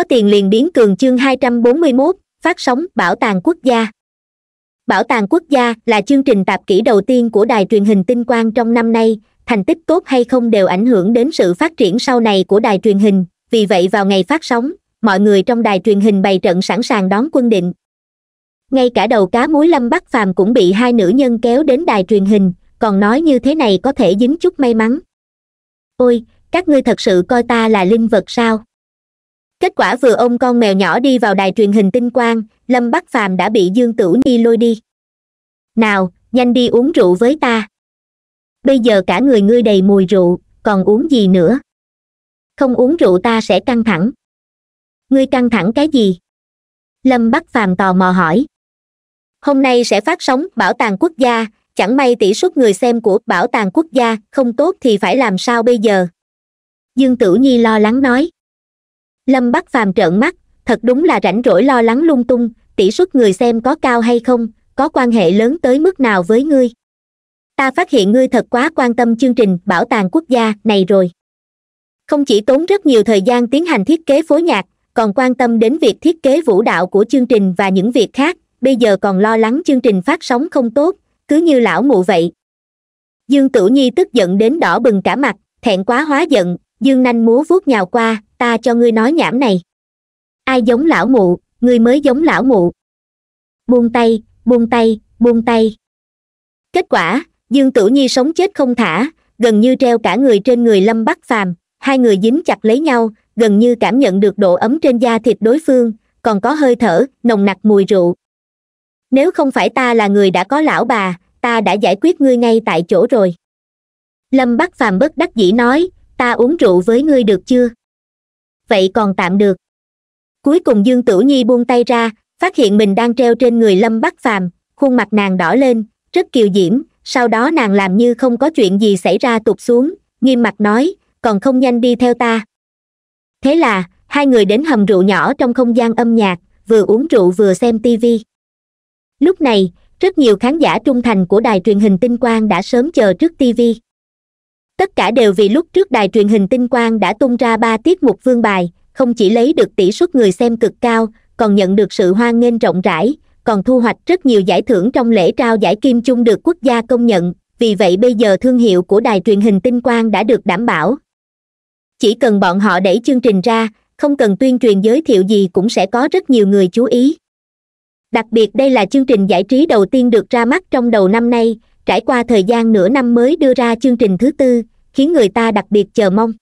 có tiền liền biến cường chương 241, phát sóng bảo tàng quốc gia bảo tàng quốc gia là chương trình tạp kỹ đầu tiên của đài truyền hình tinh quang trong năm nay thành tích tốt hay không đều ảnh hưởng đến sự phát triển sau này của đài truyền hình vì vậy vào ngày phát sóng mọi người trong đài truyền hình bày trận sẵn sàng đón quân định ngay cả đầu cá muối lâm bắc phàm cũng bị hai nữ nhân kéo đến đài truyền hình còn nói như thế này có thể dính chút may mắn ôi các ngươi thật sự coi ta là linh vật sao kết quả vừa ông con mèo nhỏ đi vào đài truyền hình tinh quang lâm bắc phàm đã bị dương tử nhi lôi đi nào nhanh đi uống rượu với ta bây giờ cả người ngươi đầy mùi rượu còn uống gì nữa không uống rượu ta sẽ căng thẳng ngươi căng thẳng cái gì lâm bắc phàm tò mò hỏi hôm nay sẽ phát sóng bảo tàng quốc gia chẳng may tỷ suất người xem của bảo tàng quốc gia không tốt thì phải làm sao bây giờ dương tử nhi lo lắng nói lâm bắc phàm trợn mắt thật đúng là rảnh rỗi lo lắng lung tung tỷ suất người xem có cao hay không có quan hệ lớn tới mức nào với ngươi ta phát hiện ngươi thật quá quan tâm chương trình bảo tàng quốc gia này rồi không chỉ tốn rất nhiều thời gian tiến hành thiết kế phối nhạc còn quan tâm đến việc thiết kế vũ đạo của chương trình và những việc khác bây giờ còn lo lắng chương trình phát sóng không tốt cứ như lão mụ vậy dương tử nhi tức giận đến đỏ bừng cả mặt thẹn quá hóa giận dương nanh múa vuốt nhào qua ta cho ngươi nói nhảm này ai giống lão mụ ngươi mới giống lão mụ buông tay buông tay buông tay kết quả dương tử nhi sống chết không thả gần như treo cả người trên người lâm bắc phàm hai người dính chặt lấy nhau gần như cảm nhận được độ ấm trên da thịt đối phương còn có hơi thở nồng nặc mùi rượu nếu không phải ta là người đã có lão bà ta đã giải quyết ngươi ngay tại chỗ rồi lâm bắc phàm bất đắc dĩ nói ta uống rượu với ngươi được chưa vậy còn tạm được cuối cùng dương tử nhi buông tay ra phát hiện mình đang treo trên người lâm bắc phàm khuôn mặt nàng đỏ lên rất kiều diễm sau đó nàng làm như không có chuyện gì xảy ra tụt xuống nghiêm mặt nói còn không nhanh đi theo ta thế là hai người đến hầm rượu nhỏ trong không gian âm nhạc vừa uống rượu vừa xem tivi lúc này rất nhiều khán giả trung thành của đài truyền hình tinh quang đã sớm chờ trước tivi tất cả đều vì lúc trước đài truyền hình tinh quang đã tung ra ba tiết mục vương bài không chỉ lấy được tỷ suất người xem cực cao còn nhận được sự hoan nghênh rộng rãi còn thu hoạch rất nhiều giải thưởng trong lễ trao giải kim chung được quốc gia công nhận vì vậy bây giờ thương hiệu của đài truyền hình tinh quang đã được đảm bảo chỉ cần bọn họ đẩy chương trình ra không cần tuyên truyền giới thiệu gì cũng sẽ có rất nhiều người chú ý đặc biệt đây là chương trình giải trí đầu tiên được ra mắt trong đầu năm nay trải qua thời gian nửa năm mới đưa ra chương trình thứ tư khiến người ta đặc biệt chờ mong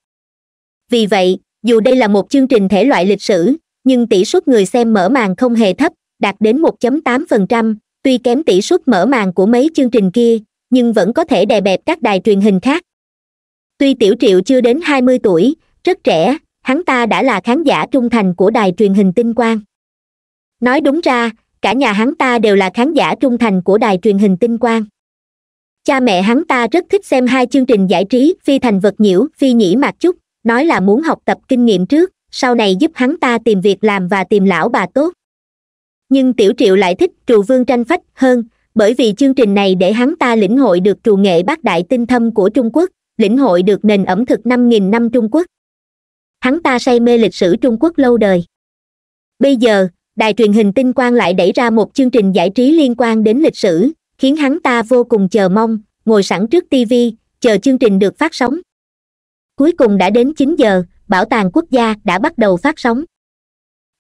vì vậy dù đây là một chương trình thể loại lịch sử nhưng tỷ suất người xem mở màn không hề thấp đạt đến 1.8%, tuy kém tỷ suất mở màn của mấy chương trình kia nhưng vẫn có thể đè bẹp các đài truyền hình khác tuy tiểu triệu chưa đến 20 tuổi rất trẻ hắn ta đã là khán giả trung thành của đài truyền hình tinh quang nói đúng ra cả nhà hắn ta đều là khán giả trung thành của đài truyền hình tinh quang cha mẹ hắn ta rất thích xem hai chương trình giải trí phi thành vật nhiễu phi nhĩ mạc chút, nói là muốn học tập kinh nghiệm trước sau này giúp hắn ta tìm việc làm và tìm lão bà tốt nhưng tiểu triệu lại thích trù vương tranh phách hơn bởi vì chương trình này để hắn ta lĩnh hội được trù nghệ bác đại tinh thâm của trung quốc lĩnh hội được nền ẩm thực năm nghìn năm trung quốc hắn ta say mê lịch sử trung quốc lâu đời bây giờ đài truyền hình tinh quang lại đẩy ra một chương trình giải trí liên quan đến lịch sử khiến hắn ta vô cùng chờ mong ngồi sẵn trước tv chờ chương trình được phát sóng cuối cùng đã đến chín giờ bảo tàng quốc gia đã bắt đầu phát sóng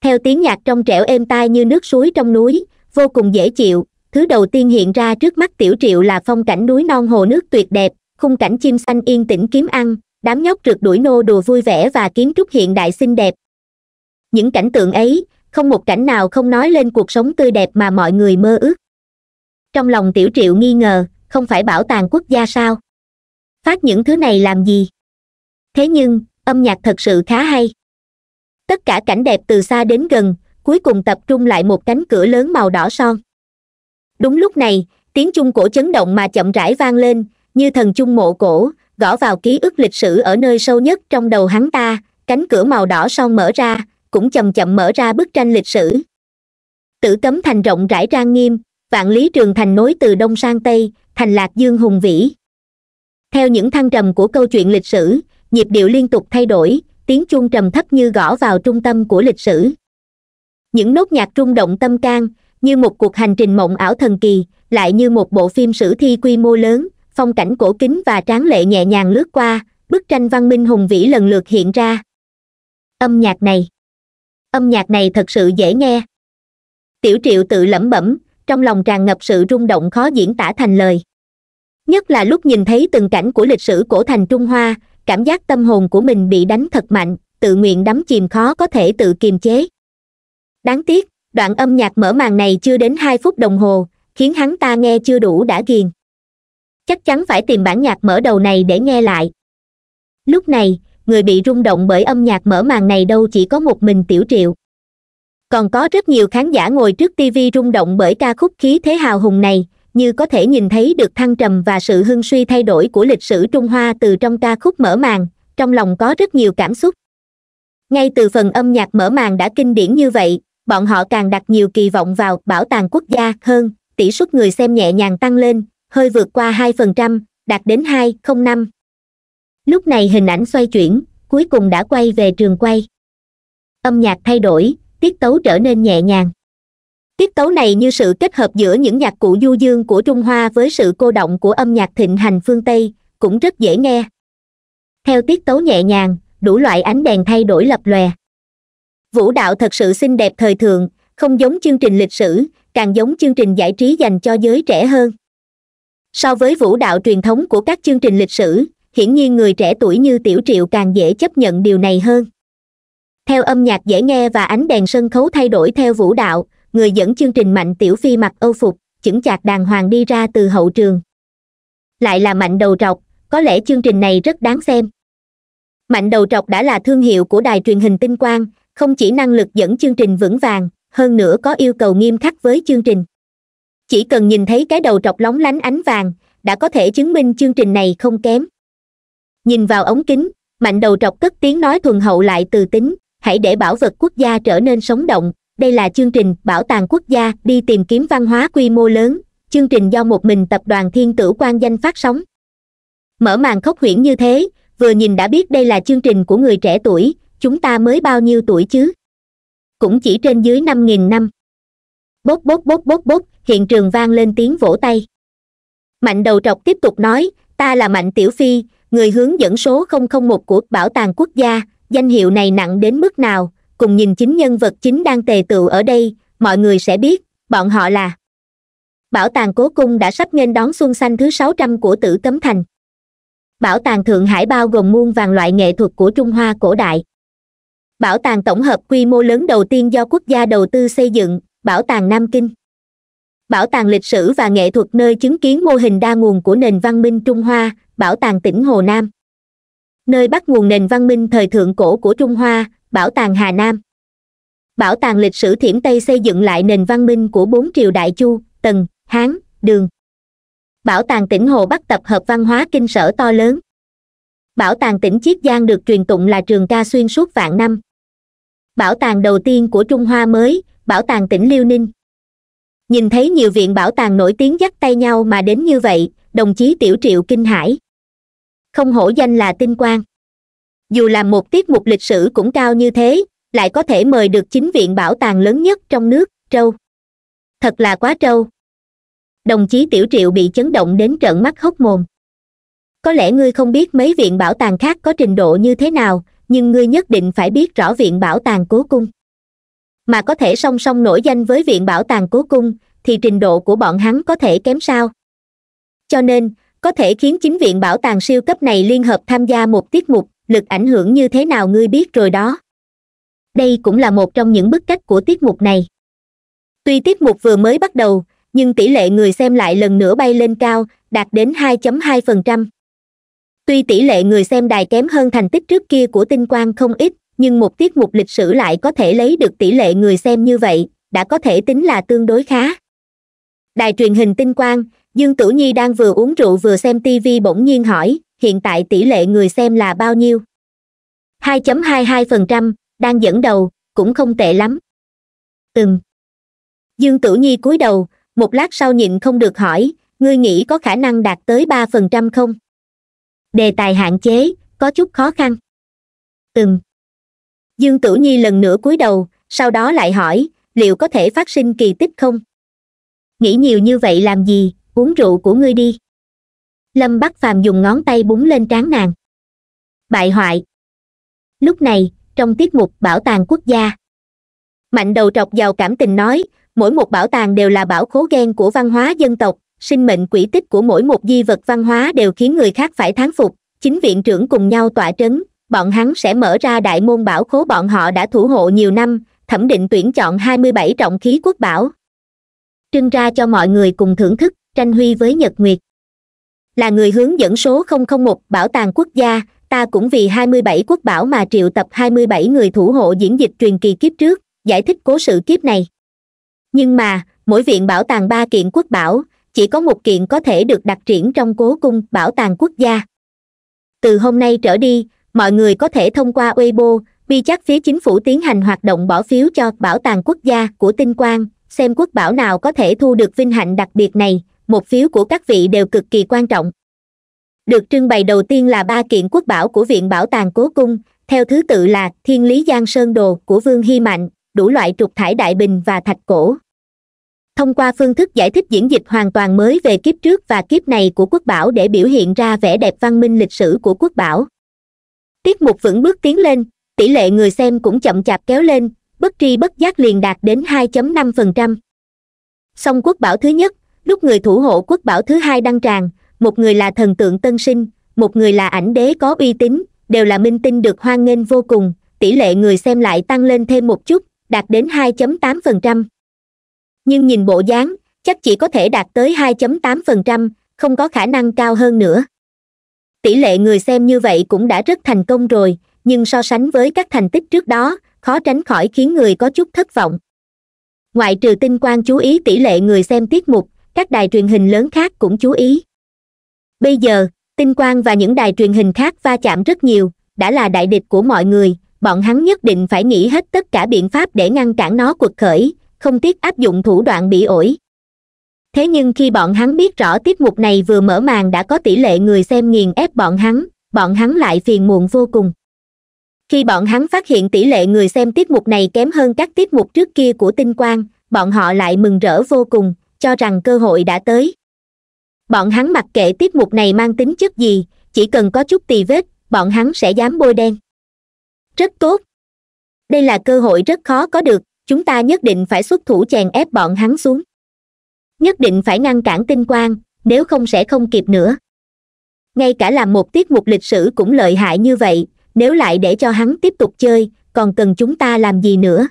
theo tiếng nhạc trong trẻo êm tai như nước suối trong núi vô cùng dễ chịu thứ đầu tiên hiện ra trước mắt tiểu triệu là phong cảnh núi non hồ nước tuyệt đẹp khung cảnh chim xanh yên tĩnh kiếm ăn đám nhóc trượt đuổi nô đùa vui vẻ và kiến trúc hiện đại xinh đẹp những cảnh tượng ấy không một cảnh nào không nói lên cuộc sống tươi đẹp mà mọi người mơ ước trong lòng tiểu triệu nghi ngờ không phải bảo tàng quốc gia sao phát những thứ này làm gì thế nhưng âm nhạc thật sự khá hay tất cả cảnh đẹp từ xa đến gần cuối cùng tập trung lại một cánh cửa lớn màu đỏ son đúng lúc này tiếng chung cổ chấn động mà chậm rãi vang lên như thần chung mộ cổ gõ vào ký ức lịch sử ở nơi sâu nhất trong đầu hắn ta cánh cửa màu đỏ son mở ra cũng chậm chậm mở ra bức tranh lịch sử tử cấm thành rộng rãi trang nghiêm vạn lý trường thành nối từ đông sang tây thành lạc dương hùng vĩ theo những thăng trầm của câu chuyện lịch sử nhịp điệu liên tục thay đổi tiếng chuông trầm thấp như gõ vào trung tâm của lịch sử những nốt nhạc trung động tâm can như một cuộc hành trình mộng ảo thần kỳ lại như một bộ phim sử thi quy mô lớn phong cảnh cổ kính và tráng lệ nhẹ nhàng lướt qua bức tranh văn minh hùng vĩ lần lượt hiện ra âm nhạc này âm nhạc này thật sự dễ nghe tiểu triệu tự lẩm bẩm trong lòng tràn ngập sự rung động khó diễn tả thành lời nhất là lúc nhìn thấy từng cảnh của lịch sử cổ thành trung hoa cảm giác tâm hồn của mình bị đánh thật mạnh tự nguyện đắm chìm khó có thể tự kiềm chế đáng tiếc đoạn âm nhạc mở màn này chưa đến hai phút đồng hồ khiến hắn ta nghe chưa đủ đã ghiền chắc chắn phải tìm bản nhạc mở đầu này để nghe lại lúc này người bị rung động bởi âm nhạc mở màn này đâu chỉ có một mình tiểu triệu còn có rất nhiều khán giả ngồi trước tv rung động bởi ca khúc khí thế hào hùng này như có thể nhìn thấy được thăng trầm và sự hưng suy thay đổi của lịch sử trung hoa từ trong ca khúc mở màn trong lòng có rất nhiều cảm xúc ngay từ phần âm nhạc mở màn đã kinh điển như vậy bọn họ càng đặt nhiều kỳ vọng vào bảo tàng quốc gia hơn tỷ suất người xem nhẹ nhàng tăng lên hơi vượt qua 2%, đạt đến 2,05. Lúc này hình ảnh xoay chuyển, cuối cùng đã quay về trường quay. Âm nhạc thay đổi, tiết tấu trở nên nhẹ nhàng tiết tấu này như sự kết hợp giữa những nhạc cụ du dương của trung hoa với sự cô động của âm nhạc thịnh hành phương tây cũng rất dễ nghe theo tiết tấu nhẹ nhàng đủ loại ánh đèn thay đổi lập lòe vũ đạo thật sự xinh đẹp thời thượng không giống chương trình lịch sử càng giống chương trình giải trí dành cho giới trẻ hơn so với vũ đạo truyền thống của các chương trình lịch sử hiển nhiên người trẻ tuổi như tiểu triệu càng dễ chấp nhận điều này hơn theo âm nhạc dễ nghe và ánh đèn sân khấu thay đổi theo vũ đạo người dẫn chương trình mạnh tiểu phi mặc âu phục chững chạc đàng hoàng đi ra từ hậu trường lại là mạnh đầu trọc có lẽ chương trình này rất đáng xem mạnh đầu trọc đã là thương hiệu của đài truyền hình tinh quang không chỉ năng lực dẫn chương trình vững vàng hơn nữa có yêu cầu nghiêm khắc với chương trình chỉ cần nhìn thấy cái đầu trọc lóng lánh ánh vàng đã có thể chứng minh chương trình này không kém nhìn vào ống kính mạnh đầu trọc cất tiếng nói thuần hậu lại từ tính hãy để bảo vật quốc gia trở nên sống động đây là chương trình bảo tàng quốc gia đi tìm kiếm văn hóa quy mô lớn chương trình do một mình tập đoàn thiên tử quan danh phát sóng mở màn khốc huyễn như thế vừa nhìn đã biết đây là chương trình của người trẻ tuổi chúng ta mới bao nhiêu tuổi chứ cũng chỉ trên dưới năm nghìn năm bốt bốt bốt bốt bốt hiện trường vang lên tiếng vỗ tay mạnh đầu trọc tiếp tục nói ta là mạnh tiểu phi người hướng dẫn số một của bảo tàng quốc gia danh hiệu này nặng đến mức nào cùng nhìn chính nhân vật chính đang tề tựu ở đây mọi người sẽ biết bọn họ là bảo tàng cố cung đã sắp nghênh đón xuân xanh thứ sáu trăm của tử cấm thành bảo tàng thượng hải bao gồm muôn vàng loại nghệ thuật của trung hoa cổ đại bảo tàng tổng hợp quy mô lớn đầu tiên do quốc gia đầu tư xây dựng bảo tàng nam kinh bảo tàng lịch sử và nghệ thuật nơi chứng kiến mô hình đa nguồn của nền văn minh trung hoa bảo tàng tỉnh hồ nam nơi bắt nguồn nền văn minh thời thượng cổ của trung hoa bảo tàng hà nam bảo tàng lịch sử thiểm tây xây dựng lại nền văn minh của bốn triều đại chu tần hán đường bảo tàng tỉnh hồ bắc tập hợp văn hóa kinh sở to lớn bảo tàng tỉnh chiết giang được truyền tụng là trường ca xuyên suốt vạn năm bảo tàng đầu tiên của trung hoa mới bảo tàng tỉnh liêu ninh nhìn thấy nhiều viện bảo tàng nổi tiếng dắt tay nhau mà đến như vậy đồng chí tiểu triệu kinh hải không hổ danh là tinh quang dù là một tiết mục lịch sử cũng cao như thế lại có thể mời được chính viện bảo tàng lớn nhất trong nước trâu thật là quá trâu đồng chí tiểu triệu bị chấn động đến trợn mắt hốc mồm có lẽ ngươi không biết mấy viện bảo tàng khác có trình độ như thế nào nhưng ngươi nhất định phải biết rõ viện bảo tàng cố cung mà có thể song song nổi danh với viện bảo tàng cố cung thì trình độ của bọn hắn có thể kém sao cho nên có thể khiến chính viện bảo tàng siêu cấp này liên hợp tham gia một tiết mục lực ảnh hưởng như thế nào ngươi biết rồi đó đây cũng là một trong những bức cách của tiết mục này tuy tiết mục vừa mới bắt đầu nhưng tỷ lệ người xem lại lần nữa bay lên cao đạt đến 2.2%. tuy tỷ lệ người xem đài kém hơn thành tích trước kia của tinh quang không ít nhưng một tiết mục lịch sử lại có thể lấy được tỷ lệ người xem như vậy đã có thể tính là tương đối khá đài truyền hình tinh quang dương tử nhi đang vừa uống rượu vừa xem tv bỗng nhiên hỏi hiện tại tỷ lệ người xem là bao nhiêu 2.22%, đang dẫn đầu cũng không tệ lắm ừm dương tử nhi cúi đầu một lát sau nhịn không được hỏi ngươi nghĩ có khả năng đạt tới ba phần trăm không đề tài hạn chế có chút khó khăn ừm dương tử nhi lần nữa cúi đầu sau đó lại hỏi liệu có thể phát sinh kỳ tích không nghĩ nhiều như vậy làm gì uống rượu của ngươi đi lâm bắc phàm dùng ngón tay búng lên trán nàng bại hoại lúc này trong tiết mục bảo tàng quốc gia mạnh đầu trọc giàu cảm tình nói mỗi một bảo tàng đều là bảo khố ghen của văn hóa dân tộc sinh mệnh quỷ tích của mỗi một di vật văn hóa đều khiến người khác phải thán phục chính viện trưởng cùng nhau tọa trấn bọn hắn sẽ mở ra đại môn bảo khố bọn họ đã thủ hộ nhiều năm thẩm định tuyển chọn hai mươi bảy trọng khí quốc bảo trưng ra cho mọi người cùng thưởng thức tranh huy với nhật nguyệt là người hướng dẫn số một bảo tàng quốc gia ta cũng vì hai mươi bảy quốc bảo mà triệu tập hai mươi bảy người thủ hộ diễn dịch truyền kỳ kiếp trước giải thích cố sự kiếp này nhưng mà mỗi viện bảo tàng ba kiện quốc bảo chỉ có một kiện có thể được đặt triển trong cố cung bảo tàng quốc gia từ hôm nay trở đi mọi người có thể thông qua weibo bi chắc phía chính phủ tiến hành hoạt động bỏ phiếu cho bảo tàng quốc gia của tinh quang xem quốc bảo nào có thể thu được vinh hạnh đặc biệt này một phiếu của các vị đều cực kỳ quan trọng được trưng bày đầu tiên là ba kiện quốc bảo của viện bảo tàng cố cung theo thứ tự là thiên lý giang sơn đồ của vương hy mạnh đủ loại trục thải đại bình và thạch cổ thông qua phương thức giải thích diễn dịch hoàn toàn mới về kiếp trước và kiếp này của quốc bảo để biểu hiện ra vẻ đẹp văn minh lịch sử của quốc bảo tiết mục vững bước tiến lên tỷ lệ người xem cũng chậm chạp kéo lên bất tri bất giác liền đạt đến 2.5%. song quốc bảo thứ nhất lúc người thủ hộ quốc bảo thứ hai đăng tràng một người là thần tượng tân sinh một người là ảnh đế có uy tín đều là minh tinh được hoan nghênh vô cùng tỷ lệ người xem lại tăng lên thêm một chút đạt đến 2.8%. nhưng nhìn bộ dáng chắc chỉ có thể đạt tới 2.8%, không có khả năng cao hơn nữa tỷ lệ người xem như vậy cũng đã rất thành công rồi nhưng so sánh với các thành tích trước đó khó tránh khỏi khiến người có chút thất vọng ngoại trừ tinh quang chú ý tỷ lệ người xem tiết mục các đài truyền hình lớn khác cũng chú ý bây giờ tinh quang và những đài truyền hình khác va chạm rất nhiều đã là đại địch của mọi người bọn hắn nhất định phải nghĩ hết tất cả biện pháp để ngăn cản nó cuộc khởi không tiếc áp dụng thủ đoạn bị ổi thế nhưng khi bọn hắn biết rõ tiết mục này vừa mở màn đã có tỷ lệ người xem nghiền ép bọn hắn bọn hắn lại phiền muộn vô cùng khi bọn hắn phát hiện tỷ lệ người xem tiết mục này kém hơn các tiết mục trước kia của tinh quang bọn họ lại mừng rỡ vô cùng cho rằng cơ hội đã tới bọn hắn mặc kệ tiết mục này mang tính chất gì chỉ cần có chút tì vết bọn hắn sẽ dám bôi đen rất tốt đây là cơ hội rất khó có được chúng ta nhất định phải xuất thủ chèn ép bọn hắn xuống nhất định phải ngăn cản tinh quang nếu không sẽ không kịp nữa ngay cả làm một tiết mục lịch sử cũng lợi hại như vậy nếu lại để cho hắn tiếp tục chơi còn cần chúng ta làm gì nữa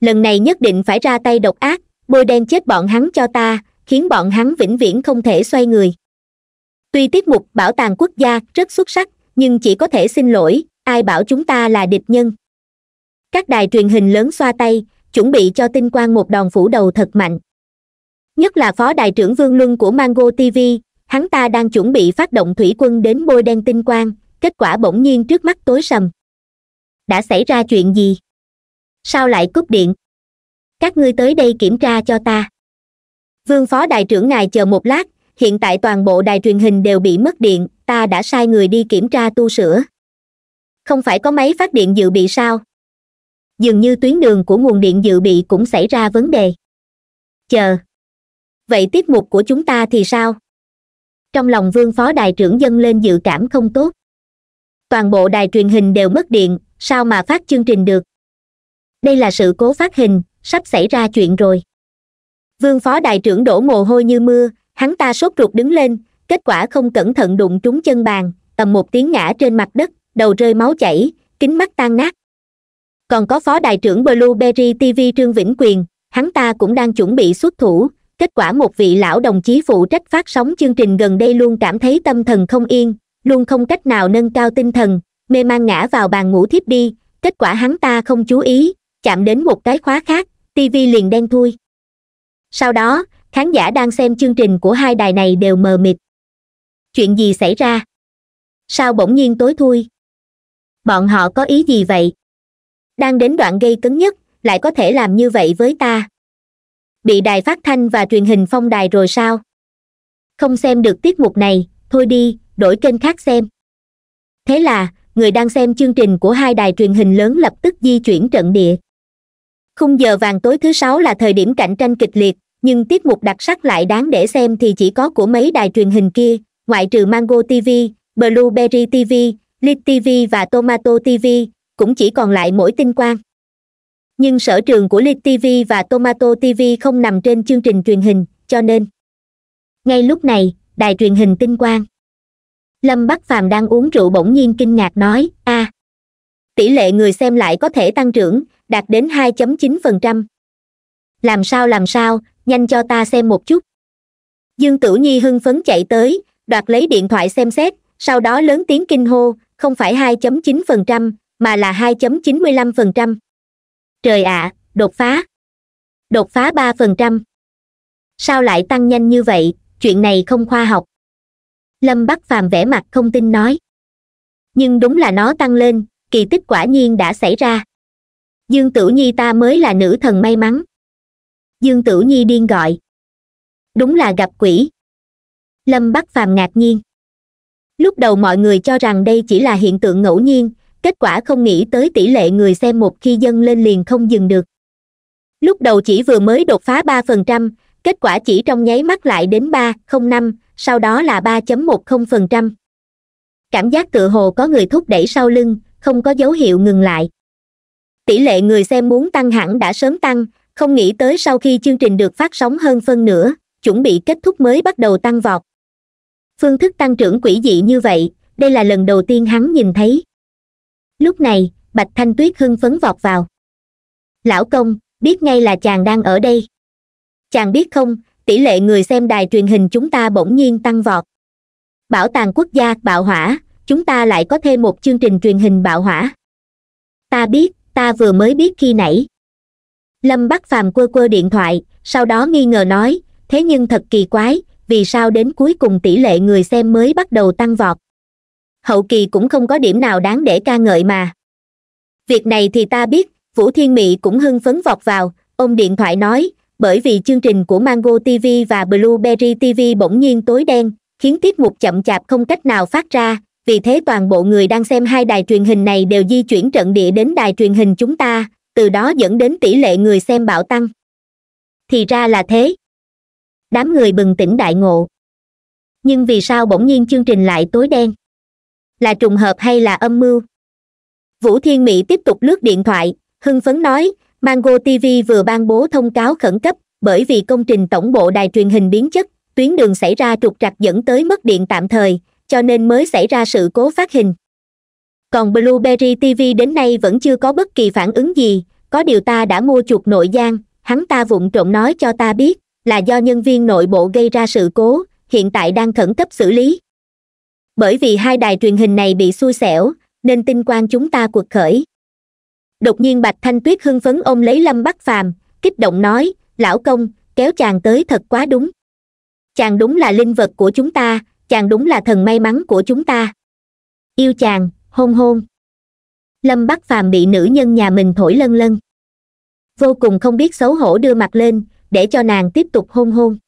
lần này nhất định phải ra tay độc ác bôi đen chết bọn hắn cho ta khiến bọn hắn vĩnh viễn không thể xoay người tuy tiết mục bảo tàng quốc gia rất xuất sắc nhưng chỉ có thể xin lỗi ai bảo chúng ta là địch nhân các đài truyền hình lớn xoa tay chuẩn bị cho tinh quang một đòn phủ đầu thật mạnh nhất là phó đại trưởng vương luân của mango tv hắn ta đang chuẩn bị phát động thủy quân đến bôi đen tinh quang kết quả bỗng nhiên trước mắt tối sầm đã xảy ra chuyện gì sao lại cúp điện các ngươi tới đây kiểm tra cho ta vương phó đại trưởng ngài chờ một lát hiện tại toàn bộ đài truyền hình đều bị mất điện ta đã sai người đi kiểm tra tu sửa không phải có máy phát điện dự bị sao dường như tuyến đường của nguồn điện dự bị cũng xảy ra vấn đề chờ vậy tiết mục của chúng ta thì sao trong lòng vương phó đại trưởng dâng lên dự cảm không tốt toàn bộ đài truyền hình đều mất điện sao mà phát chương trình được đây là sự cố phát hình sắp xảy ra chuyện rồi vương phó đại trưởng đổ mồ hôi như mưa hắn ta sốt ruột đứng lên kết quả không cẩn thận đụng trúng chân bàn tầm một tiếng ngã trên mặt đất đầu rơi máu chảy kính mắt tan nát còn có phó đại trưởng blueberry tv trương vĩnh quyền hắn ta cũng đang chuẩn bị xuất thủ kết quả một vị lão đồng chí phụ trách phát sóng chương trình gần đây luôn cảm thấy tâm thần không yên luôn không cách nào nâng cao tinh thần mê man ngã vào bàn ngủ thiếp đi kết quả hắn ta không chú ý chạm đến một cái khóa khác Tivi liền đen thui sau đó khán giả đang xem chương trình của hai đài này đều mờ mịt chuyện gì xảy ra sao bỗng nhiên tối thui bọn họ có ý gì vậy đang đến đoạn gây cấn nhất lại có thể làm như vậy với ta bị đài phát thanh và truyền hình phong đài rồi sao không xem được tiết mục này thôi đi đổi kênh khác xem thế là người đang xem chương trình của hai đài truyền hình lớn lập tức di chuyển trận địa khung giờ vàng tối thứ sáu là thời điểm cạnh tranh kịch liệt nhưng tiết mục đặc sắc lại đáng để xem thì chỉ có của mấy đài truyền hình kia ngoại trừ mango tv blueberry tv lit tv và tomato tv cũng chỉ còn lại mỗi tinh quang nhưng sở trường của lit tv và tomato tv không nằm trên chương trình truyền hình cho nên ngay lúc này đài truyền hình tinh quang lâm bắc phàm đang uống rượu bỗng nhiên kinh ngạc nói a à, tỷ lệ người xem lại có thể tăng trưởng đạt đến 2.9%. làm sao làm sao nhanh cho ta xem một chút dương tử nhi hưng phấn chạy tới đoạt lấy điện thoại xem xét sau đó lớn tiếng kinh hô không phải 2.9%, mà là 2.95%. trời ạ à, đột phá đột phá 3%. sao lại tăng nhanh như vậy chuyện này không khoa học lâm bắc phàm vẻ mặt không tin nói nhưng đúng là nó tăng lên kỳ tích quả nhiên đã xảy ra dương tử nhi ta mới là nữ thần may mắn dương tử nhi điên gọi đúng là gặp quỷ lâm bắc phàm ngạc nhiên lúc đầu mọi người cho rằng đây chỉ là hiện tượng ngẫu nhiên kết quả không nghĩ tới tỷ lệ người xem một khi dâng lên liền không dừng được lúc đầu chỉ vừa mới đột phá ba phần trăm kết quả chỉ trong nháy mắt lại đến ba không năm sau đó là ba chấm một không phần trăm cảm giác tựa hồ có người thúc đẩy sau lưng không có dấu hiệu ngừng lại tỷ lệ người xem muốn tăng hẳn đã sớm tăng không nghĩ tới sau khi chương trình được phát sóng hơn phân nửa chuẩn bị kết thúc mới bắt đầu tăng vọt phương thức tăng trưởng quỷ dị như vậy đây là lần đầu tiên hắn nhìn thấy lúc này bạch thanh tuyết hưng phấn vọt vào lão công biết ngay là chàng đang ở đây chàng biết không tỷ lệ người xem đài truyền hình chúng ta bỗng nhiên tăng vọt bảo tàng quốc gia bạo hỏa chúng ta lại có thêm một chương trình truyền hình bạo hỏa ta biết ta vừa mới biết khi nãy lâm bắc phàm quơ quơ điện thoại sau đó nghi ngờ nói thế nhưng thật kỳ quái vì sao đến cuối cùng tỷ lệ người xem mới bắt đầu tăng vọt hậu kỳ cũng không có điểm nào đáng để ca ngợi mà việc này thì ta biết vũ thiên mị cũng hưng phấn vọt vào ông điện thoại nói bởi vì chương trình của mango tv và blueberry tv bỗng nhiên tối đen khiến tiết mục chậm chạp không cách nào phát ra vì thế toàn bộ người đang xem hai đài truyền hình này đều di chuyển trận địa đến đài truyền hình chúng ta từ đó dẫn đến tỷ lệ người xem bạo tăng thì ra là thế đám người bừng tỉnh đại ngộ nhưng vì sao bỗng nhiên chương trình lại tối đen là trùng hợp hay là âm mưu vũ thiên mỹ tiếp tục lướt điện thoại hưng phấn nói mango tv vừa ban bố thông cáo khẩn cấp bởi vì công trình tổng bộ đài truyền hình biến chất tuyến đường xảy ra trục trặc dẫn tới mất điện tạm thời cho nên mới xảy ra sự cố phát hình còn blueberry tv đến nay vẫn chưa có bất kỳ phản ứng gì có điều ta đã mua chuột nội giang hắn ta vụng trộm nói cho ta biết là do nhân viên nội bộ gây ra sự cố hiện tại đang khẩn cấp xử lý bởi vì hai đài truyền hình này bị xui xẻo nên tinh quan chúng ta cuộc khởi đột nhiên bạch thanh tuyết hưng phấn ôm lấy lâm bắc phàm kích động nói lão công kéo chàng tới thật quá đúng chàng đúng là linh vật của chúng ta chàng đúng là thần may mắn của chúng ta yêu chàng hôn hôn lâm bắc phàm bị nữ nhân nhà mình thổi lân lân vô cùng không biết xấu hổ đưa mặt lên để cho nàng tiếp tục hôn hôn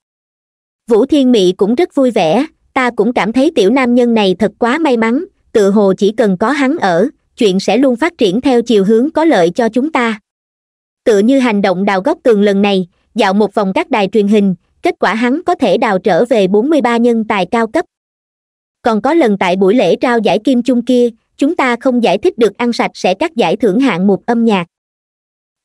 vũ thiên mị cũng rất vui vẻ ta cũng cảm thấy tiểu nam nhân này thật quá may mắn tự hồ chỉ cần có hắn ở chuyện sẽ luôn phát triển theo chiều hướng có lợi cho chúng ta tự như hành động đào gốc tường lần này dạo một vòng các đài truyền hình kết quả hắn có thể đào trở về bốn mươi ba nhân tài cao cấp còn có lần tại buổi lễ trao giải kim chung kia chúng ta không giải thích được ăn sạch sẽ các giải thưởng hạng mục âm nhạc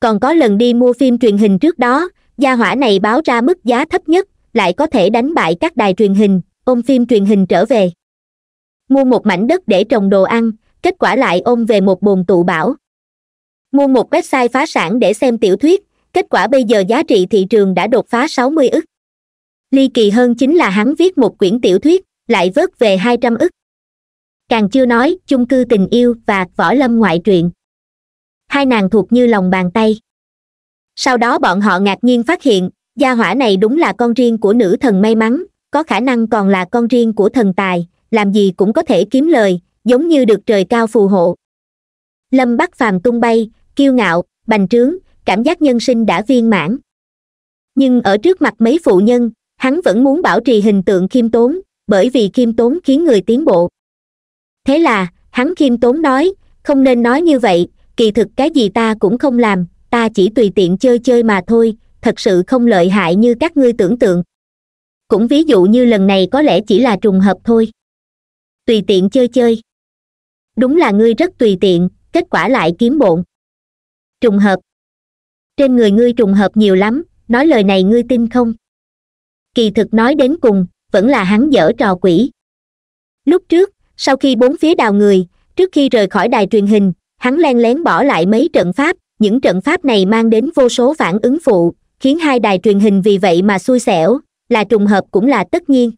còn có lần đi mua phim truyền hình trước đó gia hỏa này báo ra mức giá thấp nhất lại có thể đánh bại các đài truyền hình ôm phim truyền hình trở về mua một mảnh đất để trồng đồ ăn kết quả lại ôm về một bồn tụ bảo mua một website phá sản để xem tiểu thuyết kết quả bây giờ giá trị thị trường đã đột phá sáu mươi ức ly kỳ hơn chính là hắn viết một quyển tiểu thuyết lại vớt về hai trăm ức càng chưa nói chung cư tình yêu và võ lâm ngoại truyện hai nàng thuộc như lòng bàn tay sau đó bọn họ ngạc nhiên phát hiện gia hỏa này đúng là con riêng của nữ thần may mắn có khả năng còn là con riêng của thần tài làm gì cũng có thể kiếm lời giống như được trời cao phù hộ lâm bắc phàm tung bay kiêu ngạo bành trướng cảm giác nhân sinh đã viên mãn nhưng ở trước mặt mấy phụ nhân hắn vẫn muốn bảo trì hình tượng khiêm tốn bởi vì khiêm tốn khiến người tiến bộ thế là hắn khiêm tốn nói không nên nói như vậy kỳ thực cái gì ta cũng không làm ta chỉ tùy tiện chơi chơi mà thôi thật sự không lợi hại như các ngươi tưởng tượng cũng ví dụ như lần này có lẽ chỉ là trùng hợp thôi tùy tiện chơi chơi đúng là ngươi rất tùy tiện kết quả lại kiếm bộn trùng hợp trên người ngươi trùng hợp nhiều lắm nói lời này ngươi tin không kỳ thực nói đến cùng vẫn là hắn dở trò quỷ lúc trước sau khi bốn phía đào người trước khi rời khỏi đài truyền hình hắn len lén bỏ lại mấy trận pháp những trận pháp này mang đến vô số phản ứng phụ khiến hai đài truyền hình vì vậy mà xui xẻo là trùng hợp cũng là tất nhiên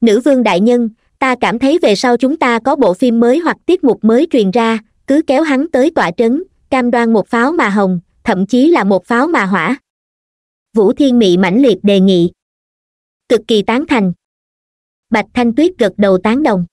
nữ vương đại nhân ta cảm thấy về sau chúng ta có bộ phim mới hoặc tiết mục mới truyền ra cứ kéo hắn tới tọa trấn cam đoan một pháo mà hồng thậm chí là một pháo mà hỏa vũ thiên mị mãnh liệt đề nghị cực kỳ tán thành bạch thanh tuyết gật đầu tán đồng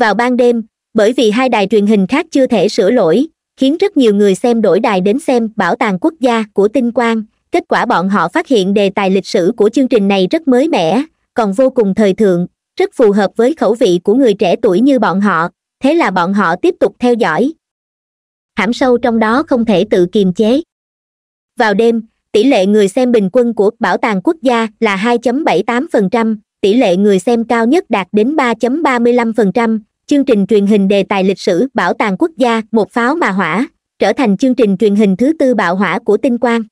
vào ban đêm bởi vì hai đài truyền hình khác chưa thể sửa lỗi khiến rất nhiều người xem đổi đài đến xem bảo tàng quốc gia của tinh quang kết quả bọn họ phát hiện đề tài lịch sử của chương trình này rất mới mẻ còn vô cùng thời thượng rất phù hợp với khẩu vị của người trẻ tuổi như bọn họ thế là bọn họ tiếp tục theo dõi hãm sâu trong đó không thể tự kiềm chế vào đêm tỷ lệ người xem bình quân của bảo tàng quốc gia là 2.78%, tỷ lệ người xem cao nhất đạt đến 3.35%, chương trình truyền hình đề tài lịch sử bảo tàng quốc gia một pháo mà hỏa trở thành chương trình truyền hình thứ tư bạo hỏa của tinh quang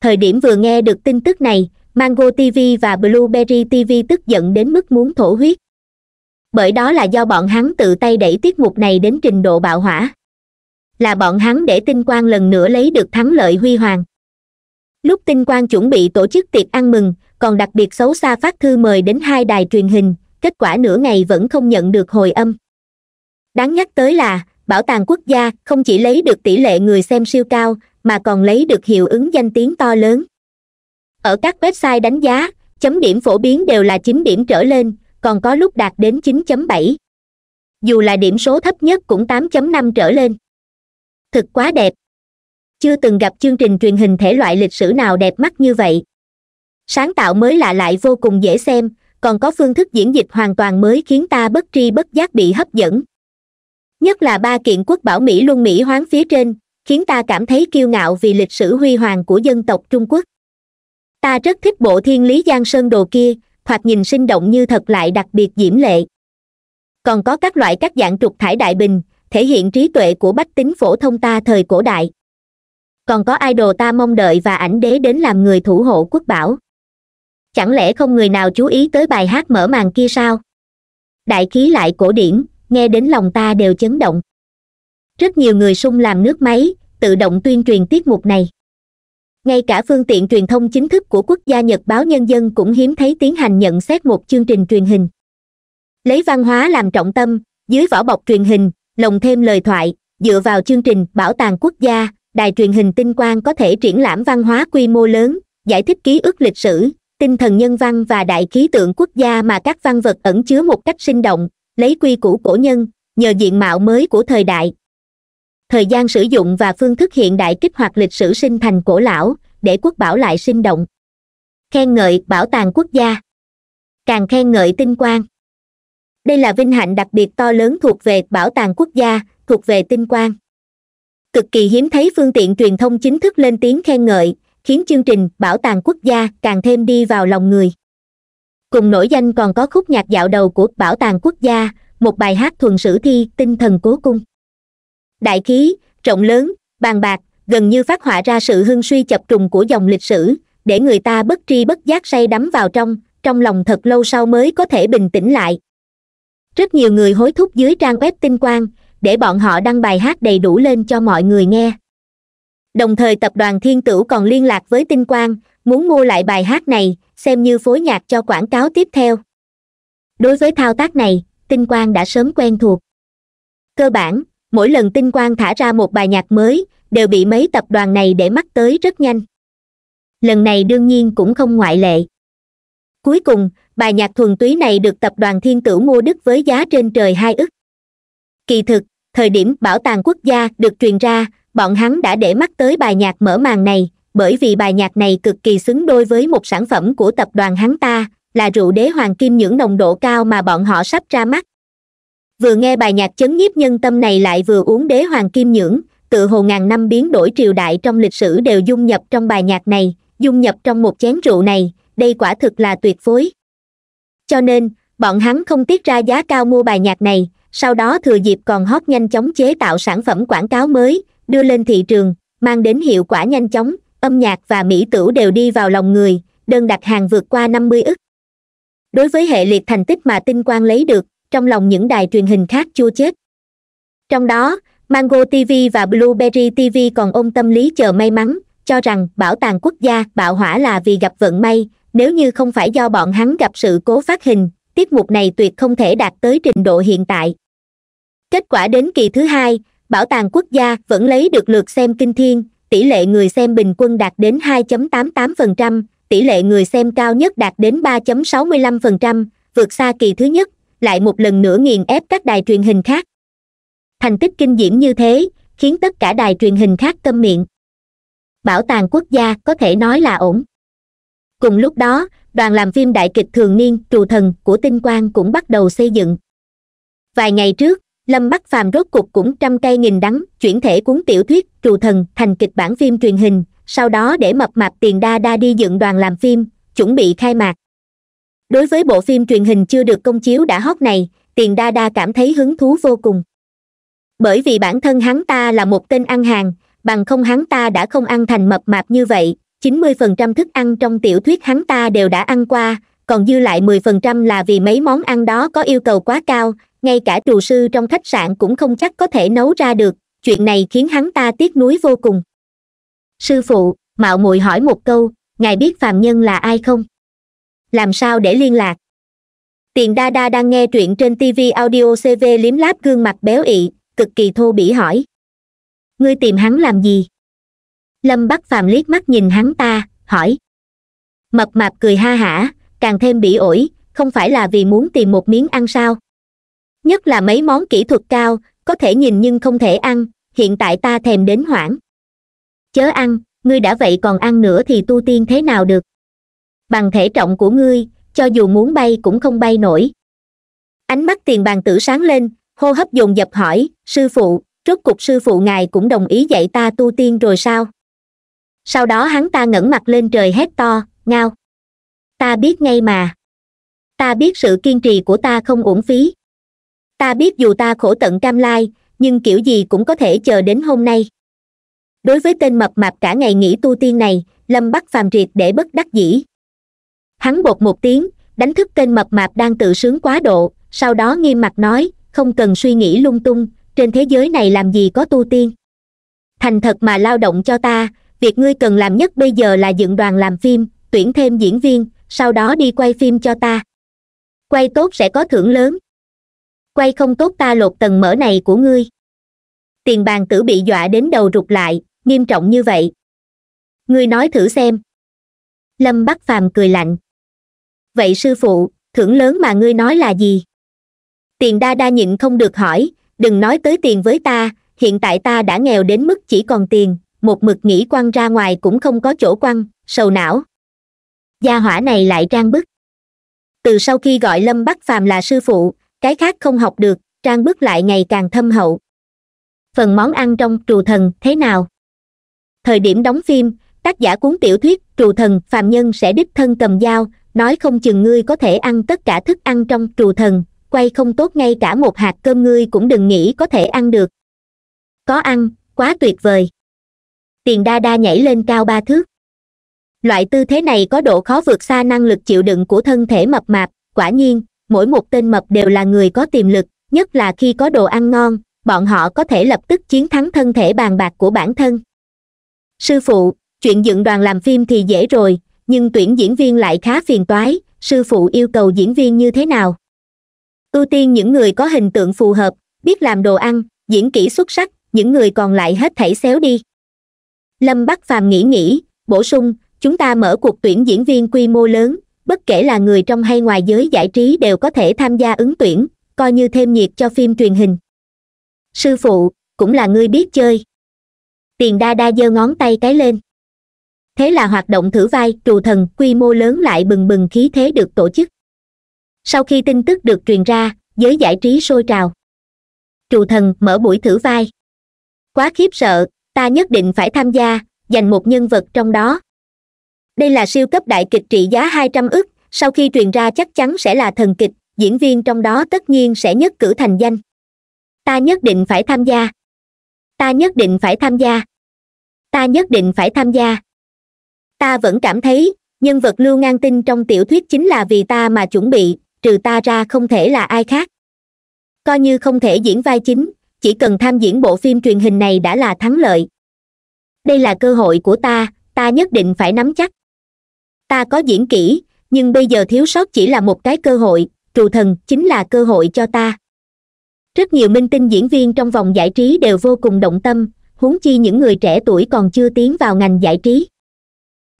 thời điểm vừa nghe được tin tức này mango tv và blueberry tv tức giận đến mức muốn thổ huyết bởi đó là do bọn hắn tự tay đẩy tiết mục này đến trình độ bạo hỏa là bọn hắn để tinh quang lần nữa lấy được thắng lợi huy hoàng lúc tinh quang chuẩn bị tổ chức tiệc ăn mừng còn đặc biệt xấu xa phát thư mời đến hai đài truyền hình kết quả nửa ngày vẫn không nhận được hồi âm đáng nhắc tới là bảo tàng quốc gia không chỉ lấy được tỷ lệ người xem siêu cao mà còn lấy được hiệu ứng danh tiếng to lớn ở các website đánh giá chấm điểm phổ biến đều là chín điểm trở lên còn có lúc đạt đến 9.7. dù là điểm số thấp nhất cũng 8.5 trở lên thực quá đẹp chưa từng gặp chương trình truyền hình thể loại lịch sử nào đẹp mắt như vậy sáng tạo mới lạ lại vô cùng dễ xem còn có phương thức diễn dịch hoàn toàn mới khiến ta bất tri bất giác bị hấp dẫn nhất là ba kiện quốc bảo mỹ luân mỹ hoán phía trên khiến ta cảm thấy kiêu ngạo vì lịch sử huy hoàng của dân tộc trung quốc ta rất thích bộ thiên lý giang sơn đồ kia thoạt nhìn sinh động như thật lại đặc biệt diễm lệ còn có các loại các dạng trục thải đại bình thể hiện trí tuệ của bách tính phổ thông ta thời cổ đại còn có idol ta mong đợi và ảnh đế đến làm người thủ hộ quốc bảo chẳng lẽ không người nào chú ý tới bài hát mở màn kia sao đại khí lại cổ điển nghe đến lòng ta đều chấn động rất nhiều người sung làm nước máy tự động tuyên truyền tiết mục này ngay cả phương tiện truyền thông chính thức của quốc gia nhật báo nhân dân cũng hiếm thấy tiến hành nhận xét một chương trình truyền hình lấy văn hóa làm trọng tâm dưới vỏ bọc truyền hình lồng thêm lời thoại dựa vào chương trình bảo tàng quốc gia đài truyền hình tinh quang có thể triển lãm văn hóa quy mô lớn giải thích ký ức lịch sử tinh thần nhân văn và đại khí tượng quốc gia mà các văn vật ẩn chứa một cách sinh động lấy quy củ cổ nhân nhờ diện mạo mới của thời đại thời gian sử dụng và phương thức hiện đại kích hoạt lịch sử sinh thành cổ lão để quốc bảo lại sinh động khen ngợi bảo tàng quốc gia càng khen ngợi tinh quang đây là vinh hạnh đặc biệt to lớn thuộc về bảo tàng quốc gia thuộc về tinh quang cực kỳ hiếm thấy phương tiện truyền thông chính thức lên tiếng khen ngợi khiến chương trình bảo tàng quốc gia càng thêm đi vào lòng người cùng nổi danh còn có khúc nhạc dạo đầu của bảo tàng quốc gia một bài hát thuần sử thi tinh thần cố cung đại khí rộng lớn bàn bạc gần như phát họa ra sự hưng suy chập trùng của dòng lịch sử để người ta bất tri bất giác say đắm vào trong trong lòng thật lâu sau mới có thể bình tĩnh lại rất nhiều người hối thúc dưới trang web tinh quang để bọn họ đăng bài hát đầy đủ lên cho mọi người nghe đồng thời tập đoàn thiên tửu còn liên lạc với tinh quang muốn mua lại bài hát này xem như phối nhạc cho quảng cáo tiếp theo đối với thao tác này tinh quang đã sớm quen thuộc cơ bản mỗi lần tinh quang thả ra một bài nhạc mới đều bị mấy tập đoàn này để mắt tới rất nhanh lần này đương nhiên cũng không ngoại lệ cuối cùng bài nhạc thuần túy này được tập đoàn thiên tửu mua đức với giá trên trời hai ức kỳ thực thời điểm bảo tàng quốc gia được truyền ra bọn hắn đã để mắt tới bài nhạc mở màn này bởi vì bài nhạc này cực kỳ xứng đôi với một sản phẩm của tập đoàn hắn ta là rượu đế hoàng kim những nồng độ cao mà bọn họ sắp ra mắt vừa nghe bài nhạc chấn nhiếp nhân tâm này lại vừa uống đế hoàng kim nhưỡng tự hồ ngàn năm biến đổi triều đại trong lịch sử đều dung nhập trong bài nhạc này dung nhập trong một chén rượu này đây quả thực là tuyệt phối cho nên bọn hắn không tiết ra giá cao mua bài nhạc này sau đó thừa dịp còn hot nhanh chóng chế tạo sản phẩm quảng cáo mới đưa lên thị trường mang đến hiệu quả nhanh chóng âm nhạc và mỹ tửu đều đi vào lòng người đơn đặt hàng vượt qua năm mươi ức đối với hệ liệt thành tích mà tinh quang lấy được trong lòng những đài truyền hình khác chua chết trong đó mango tv và blueberry tv còn ôm tâm lý chờ may mắn cho rằng bảo tàng quốc gia bạo hỏa là vì gặp vận may nếu như không phải do bọn hắn gặp sự cố phát hình tiết mục này tuyệt không thể đạt tới trình độ hiện tại kết quả đến kỳ thứ hai bảo tàng quốc gia vẫn lấy được lượt xem kinh thiên tỷ lệ người xem bình quân đạt đến 2.88%, tỷ lệ người xem cao nhất đạt đến 3.65%, vượt xa kỳ thứ nhất lại một lần nữa nghiền ép các đài truyền hình khác thành tích kinh diễm như thế khiến tất cả đài truyền hình khác câm miệng bảo tàng quốc gia có thể nói là ổn cùng lúc đó đoàn làm phim đại kịch thường niên trù thần của tinh quang cũng bắt đầu xây dựng vài ngày trước lâm bắc phàm rốt cục cũng trăm cây nghìn đắng chuyển thể cuốn tiểu thuyết trù thần thành kịch bản phim truyền hình sau đó để mập mạp tiền đa đa đi dựng đoàn làm phim chuẩn bị khai mạc đối với bộ phim truyền hình chưa được công chiếu đã hot này tiền đa đa cảm thấy hứng thú vô cùng bởi vì bản thân hắn ta là một tên ăn hàng bằng không hắn ta đã không ăn thành mập mạp như vậy 90% thức ăn trong tiểu thuyết hắn ta đều đã ăn qua còn dư lại mười phần trăm là vì mấy món ăn đó có yêu cầu quá cao ngay cả trù sư trong khách sạn cũng không chắc có thể nấu ra được chuyện này khiến hắn ta tiếc nuối vô cùng sư phụ mạo muội hỏi một câu ngài biết phàm nhân là ai không làm sao để liên lạc tiền đa đa đang nghe truyện trên tv audio cv liếm láp gương mặt béo ị cực kỳ thô bỉ hỏi ngươi tìm hắn làm gì lâm bắc phàm liếc mắt nhìn hắn ta hỏi mập mạp cười ha hả càng thêm bị ổi không phải là vì muốn tìm một miếng ăn sao nhất là mấy món kỹ thuật cao có thể nhìn nhưng không thể ăn hiện tại ta thèm đến hoảng chớ ăn ngươi đã vậy còn ăn nữa thì tu tiên thế nào được bằng thể trọng của ngươi cho dù muốn bay cũng không bay nổi ánh mắt tiền bàn tử sáng lên hô hấp dồn dập hỏi sư phụ rốt cục sư phụ ngài cũng đồng ý dạy ta tu tiên rồi sao sau đó hắn ta ngẩng mặt lên trời hét to ngao ta biết ngay mà ta biết sự kiên trì của ta không uổng phí ta biết dù ta khổ tận cam lai nhưng kiểu gì cũng có thể chờ đến hôm nay đối với tên mập mạp cả ngày nghỉ tu tiên này lâm bắc phàm triệt để bất đắc dĩ hắn bột một tiếng đánh thức tên mập mạp đang tự sướng quá độ sau đó nghiêm mặt nói không cần suy nghĩ lung tung trên thế giới này làm gì có tu tiên thành thật mà lao động cho ta việc ngươi cần làm nhất bây giờ là dựng đoàn làm phim tuyển thêm diễn viên sau đó đi quay phim cho ta quay tốt sẽ có thưởng lớn quay không tốt ta lột tầng mỡ này của ngươi tiền bàn tử bị dọa đến đầu rụt lại nghiêm trọng như vậy ngươi nói thử xem lâm bắc phàm cười lạnh vậy sư phụ thưởng lớn mà ngươi nói là gì tiền đa đa nhịn không được hỏi đừng nói tới tiền với ta hiện tại ta đã nghèo đến mức chỉ còn tiền một mực nghĩ quăng ra ngoài cũng không có chỗ quăng sầu não gia hỏa này lại trang bức từ sau khi gọi lâm bắc phàm là sư phụ cái khác không học được trang bức lại ngày càng thâm hậu phần món ăn trong trù thần thế nào thời điểm đóng phim tác giả cuốn tiểu thuyết trù thần phàm nhân sẽ đích thân cầm dao nói không chừng ngươi có thể ăn tất cả thức ăn trong trù thần quay không tốt ngay cả một hạt cơm ngươi cũng đừng nghĩ có thể ăn được có ăn quá tuyệt vời tiền đa đa nhảy lên cao ba thước loại tư thế này có độ khó vượt xa năng lực chịu đựng của thân thể mập mạp quả nhiên mỗi một tên mập đều là người có tiềm lực nhất là khi có đồ ăn ngon bọn họ có thể lập tức chiến thắng thân thể bàn bạc của bản thân sư phụ chuyện dựng đoàn làm phim thì dễ rồi nhưng tuyển diễn viên lại khá phiền toái sư phụ yêu cầu diễn viên như thế nào ưu tiên những người có hình tượng phù hợp biết làm đồ ăn diễn kỹ xuất sắc những người còn lại hết thảy xéo đi lâm bắc phàm nghĩ nghĩ bổ sung chúng ta mở cuộc tuyển diễn viên quy mô lớn bất kể là người trong hay ngoài giới giải trí đều có thể tham gia ứng tuyển coi như thêm nhiệt cho phim truyền hình sư phụ cũng là người biết chơi tiền đa đa giơ ngón tay cái lên thế là hoạt động thử vai trù thần quy mô lớn lại bừng bừng khí thế được tổ chức sau khi tin tức được truyền ra giới giải trí sôi trào trù thần mở buổi thử vai quá khiếp sợ ta nhất định phải tham gia dành một nhân vật trong đó đây là siêu cấp đại kịch trị giá hai trăm ức sau khi truyền ra chắc chắn sẽ là thần kịch diễn viên trong đó tất nhiên sẽ nhất cử thành danh ta nhất định phải tham gia ta nhất định phải tham gia ta nhất định phải tham gia ta vẫn cảm thấy nhân vật lưu ngang tinh trong tiểu thuyết chính là vì ta mà chuẩn bị trừ ta ra không thể là ai khác coi như không thể diễn vai chính chỉ cần tham diễn bộ phim truyền hình này đã là thắng lợi đây là cơ hội của ta ta nhất định phải nắm chắc ta có diễn kỹ nhưng bây giờ thiếu sót chỉ là một cái cơ hội trù thần chính là cơ hội cho ta rất nhiều minh tinh diễn viên trong vòng giải trí đều vô cùng động tâm huống chi những người trẻ tuổi còn chưa tiến vào ngành giải trí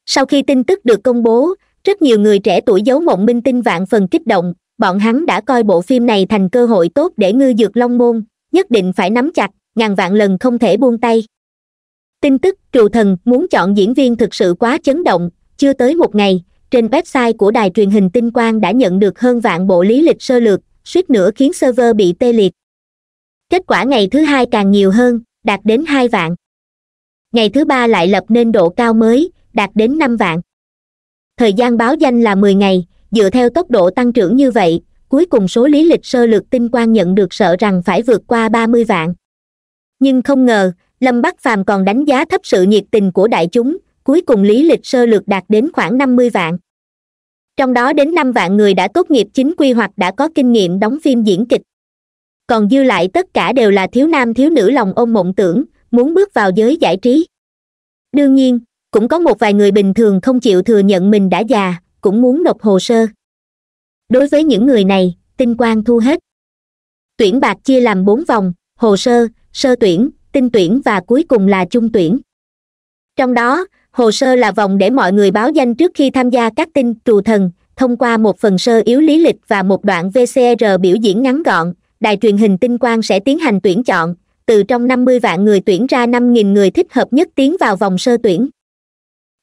sau khi tin tức được công bố rất nhiều người trẻ tuổi giấu mộng minh tinh vạn phần kích động bọn hắn đã coi bộ phim này thành cơ hội tốt để ngư dược long môn nhất định phải nắm chặt ngàn vạn lần không thể buông tay tin tức trù thần muốn chọn diễn viên thực sự quá chấn động chưa tới một ngày trên website của đài truyền hình tinh quang đã nhận được hơn vạn bộ lý lịch sơ lược suýt nữa khiến server bị tê liệt kết quả ngày thứ hai càng nhiều hơn đạt đến hai vạn ngày thứ ba lại lập nên độ cao mới đạt đến năm vạn thời gian báo danh là mười ngày dựa theo tốc độ tăng trưởng như vậy cuối cùng số lý lịch sơ lược tinh quang nhận được sợ rằng phải vượt qua ba mươi vạn nhưng không ngờ lâm bắc phàm còn đánh giá thấp sự nhiệt tình của đại chúng cuối cùng lý lịch sơ lược đạt đến khoảng năm mươi vạn trong đó đến năm vạn người đã tốt nghiệp chính quy hoặc đã có kinh nghiệm đóng phim diễn kịch còn dư lại tất cả đều là thiếu nam thiếu nữ lòng ôm mộng tưởng muốn bước vào giới giải trí đương nhiên cũng có một vài người bình thường không chịu thừa nhận mình đã già cũng muốn nộp hồ sơ đối với những người này tinh quang thu hết tuyển bạc chia làm bốn vòng hồ sơ sơ tuyển tinh tuyển và cuối cùng là chung tuyển trong đó hồ sơ là vòng để mọi người báo danh trước khi tham gia các tin trù thần thông qua một phần sơ yếu lý lịch và một đoạn vcr biểu diễn ngắn gọn đài truyền hình tinh quang sẽ tiến hành tuyển chọn từ trong 50 vạn người tuyển ra 5.000 người thích hợp nhất tiến vào vòng sơ tuyển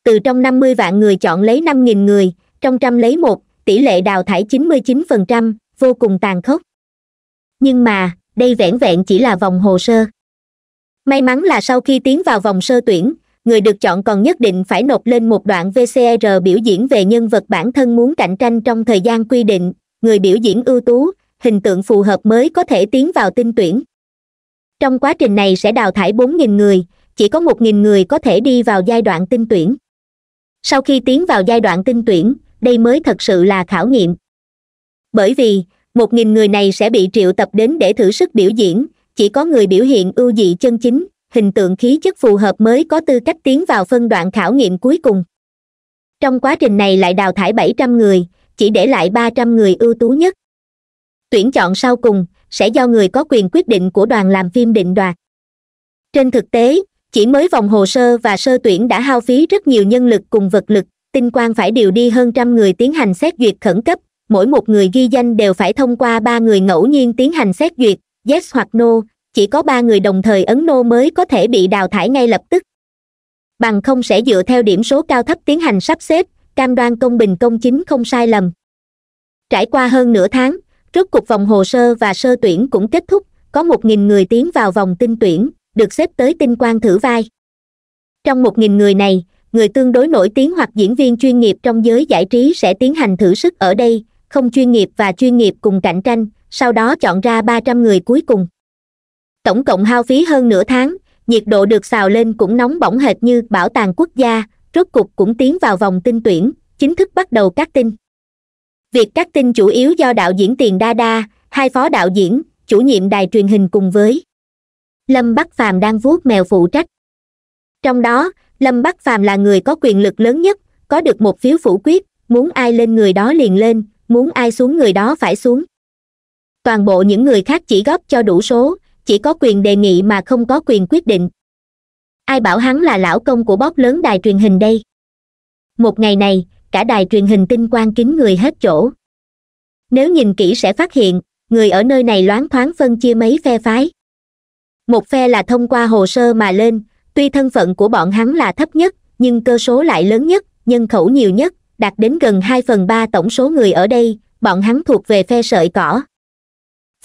từ trong 50 vạn người chọn lấy 5.000 người trong trăm lấy một tỷ lệ đào thải 99%, vô cùng tàn khốc nhưng mà đây vẻn vẹn chỉ là vòng hồ sơ may mắn là sau khi tiến vào vòng sơ tuyển người được chọn còn nhất định phải nộp lên một đoạn vcr biểu diễn về nhân vật bản thân muốn cạnh tranh trong thời gian quy định người biểu diễn ưu tú hình tượng phù hợp mới có thể tiến vào tinh tuyển trong quá trình này sẽ đào thải 4.000 người chỉ có 1.000 người có thể đi vào giai đoạn tinh tuyển sau khi tiến vào giai đoạn tinh tuyển đây mới thật sự là khảo nghiệm bởi vì 1.000 người này sẽ bị triệu tập đến để thử sức biểu diễn chỉ có người biểu hiện ưu dị chân chính hình tượng khí chất phù hợp mới có tư cách tiến vào phân đoạn khảo nghiệm cuối cùng trong quá trình này lại đào thải 700 người chỉ để lại 300 người ưu tú nhất tuyển chọn sau cùng sẽ do người có quyền quyết định của đoàn làm phim định đoạt trên thực tế chỉ mới vòng hồ sơ và sơ tuyển đã hao phí rất nhiều nhân lực cùng vật lực tinh quang phải điều đi hơn trăm người tiến hành xét duyệt khẩn cấp mỗi một người ghi danh đều phải thông qua ba người ngẫu nhiên tiến hành xét duyệt yes hoặc no chỉ có ba người đồng thời ấn nô mới có thể bị đào thải ngay lập tức bằng không sẽ dựa theo điểm số cao thấp tiến hành sắp xếp cam đoan công bình công chính không sai lầm trải qua hơn nửa tháng rốt cuộc vòng hồ sơ và sơ tuyển cũng kết thúc có một nghìn người tiến vào vòng tinh tuyển được xếp tới tinh quan thử vai trong một nghìn người này người tương đối nổi tiếng hoặc diễn viên chuyên nghiệp trong giới giải trí sẽ tiến hành thử sức ở đây không chuyên nghiệp và chuyên nghiệp cùng cạnh tranh sau đó chọn ra ba trăm người cuối cùng tổng cộng hao phí hơn nửa tháng nhiệt độ được xào lên cũng nóng bỏng hệt như bảo tàng quốc gia rốt cục cũng tiến vào vòng tinh tuyển chính thức bắt đầu cắt tinh việc cắt tinh chủ yếu do đạo diễn tiền đa đa hai phó đạo diễn chủ nhiệm đài truyền hình cùng với lâm bắc phàm đang vuốt mèo phụ trách trong đó lâm bắc phàm là người có quyền lực lớn nhất có được một phiếu phủ quyết muốn ai lên người đó liền lên muốn ai xuống người đó phải xuống toàn bộ những người khác chỉ góp cho đủ số chỉ có quyền đề nghị mà không có quyền quyết định ai bảo hắn là lão công của bóp lớn đài truyền hình đây một ngày này cả đài truyền hình tinh quang kính người hết chỗ nếu nhìn kỹ sẽ phát hiện người ở nơi này loáng thoáng phân chia mấy phe phái một phe là thông qua hồ sơ mà lên tuy thân phận của bọn hắn là thấp nhất nhưng cơ số lại lớn nhất nhân khẩu nhiều nhất đạt đến gần hai phần ba tổng số người ở đây bọn hắn thuộc về phe sợi cỏ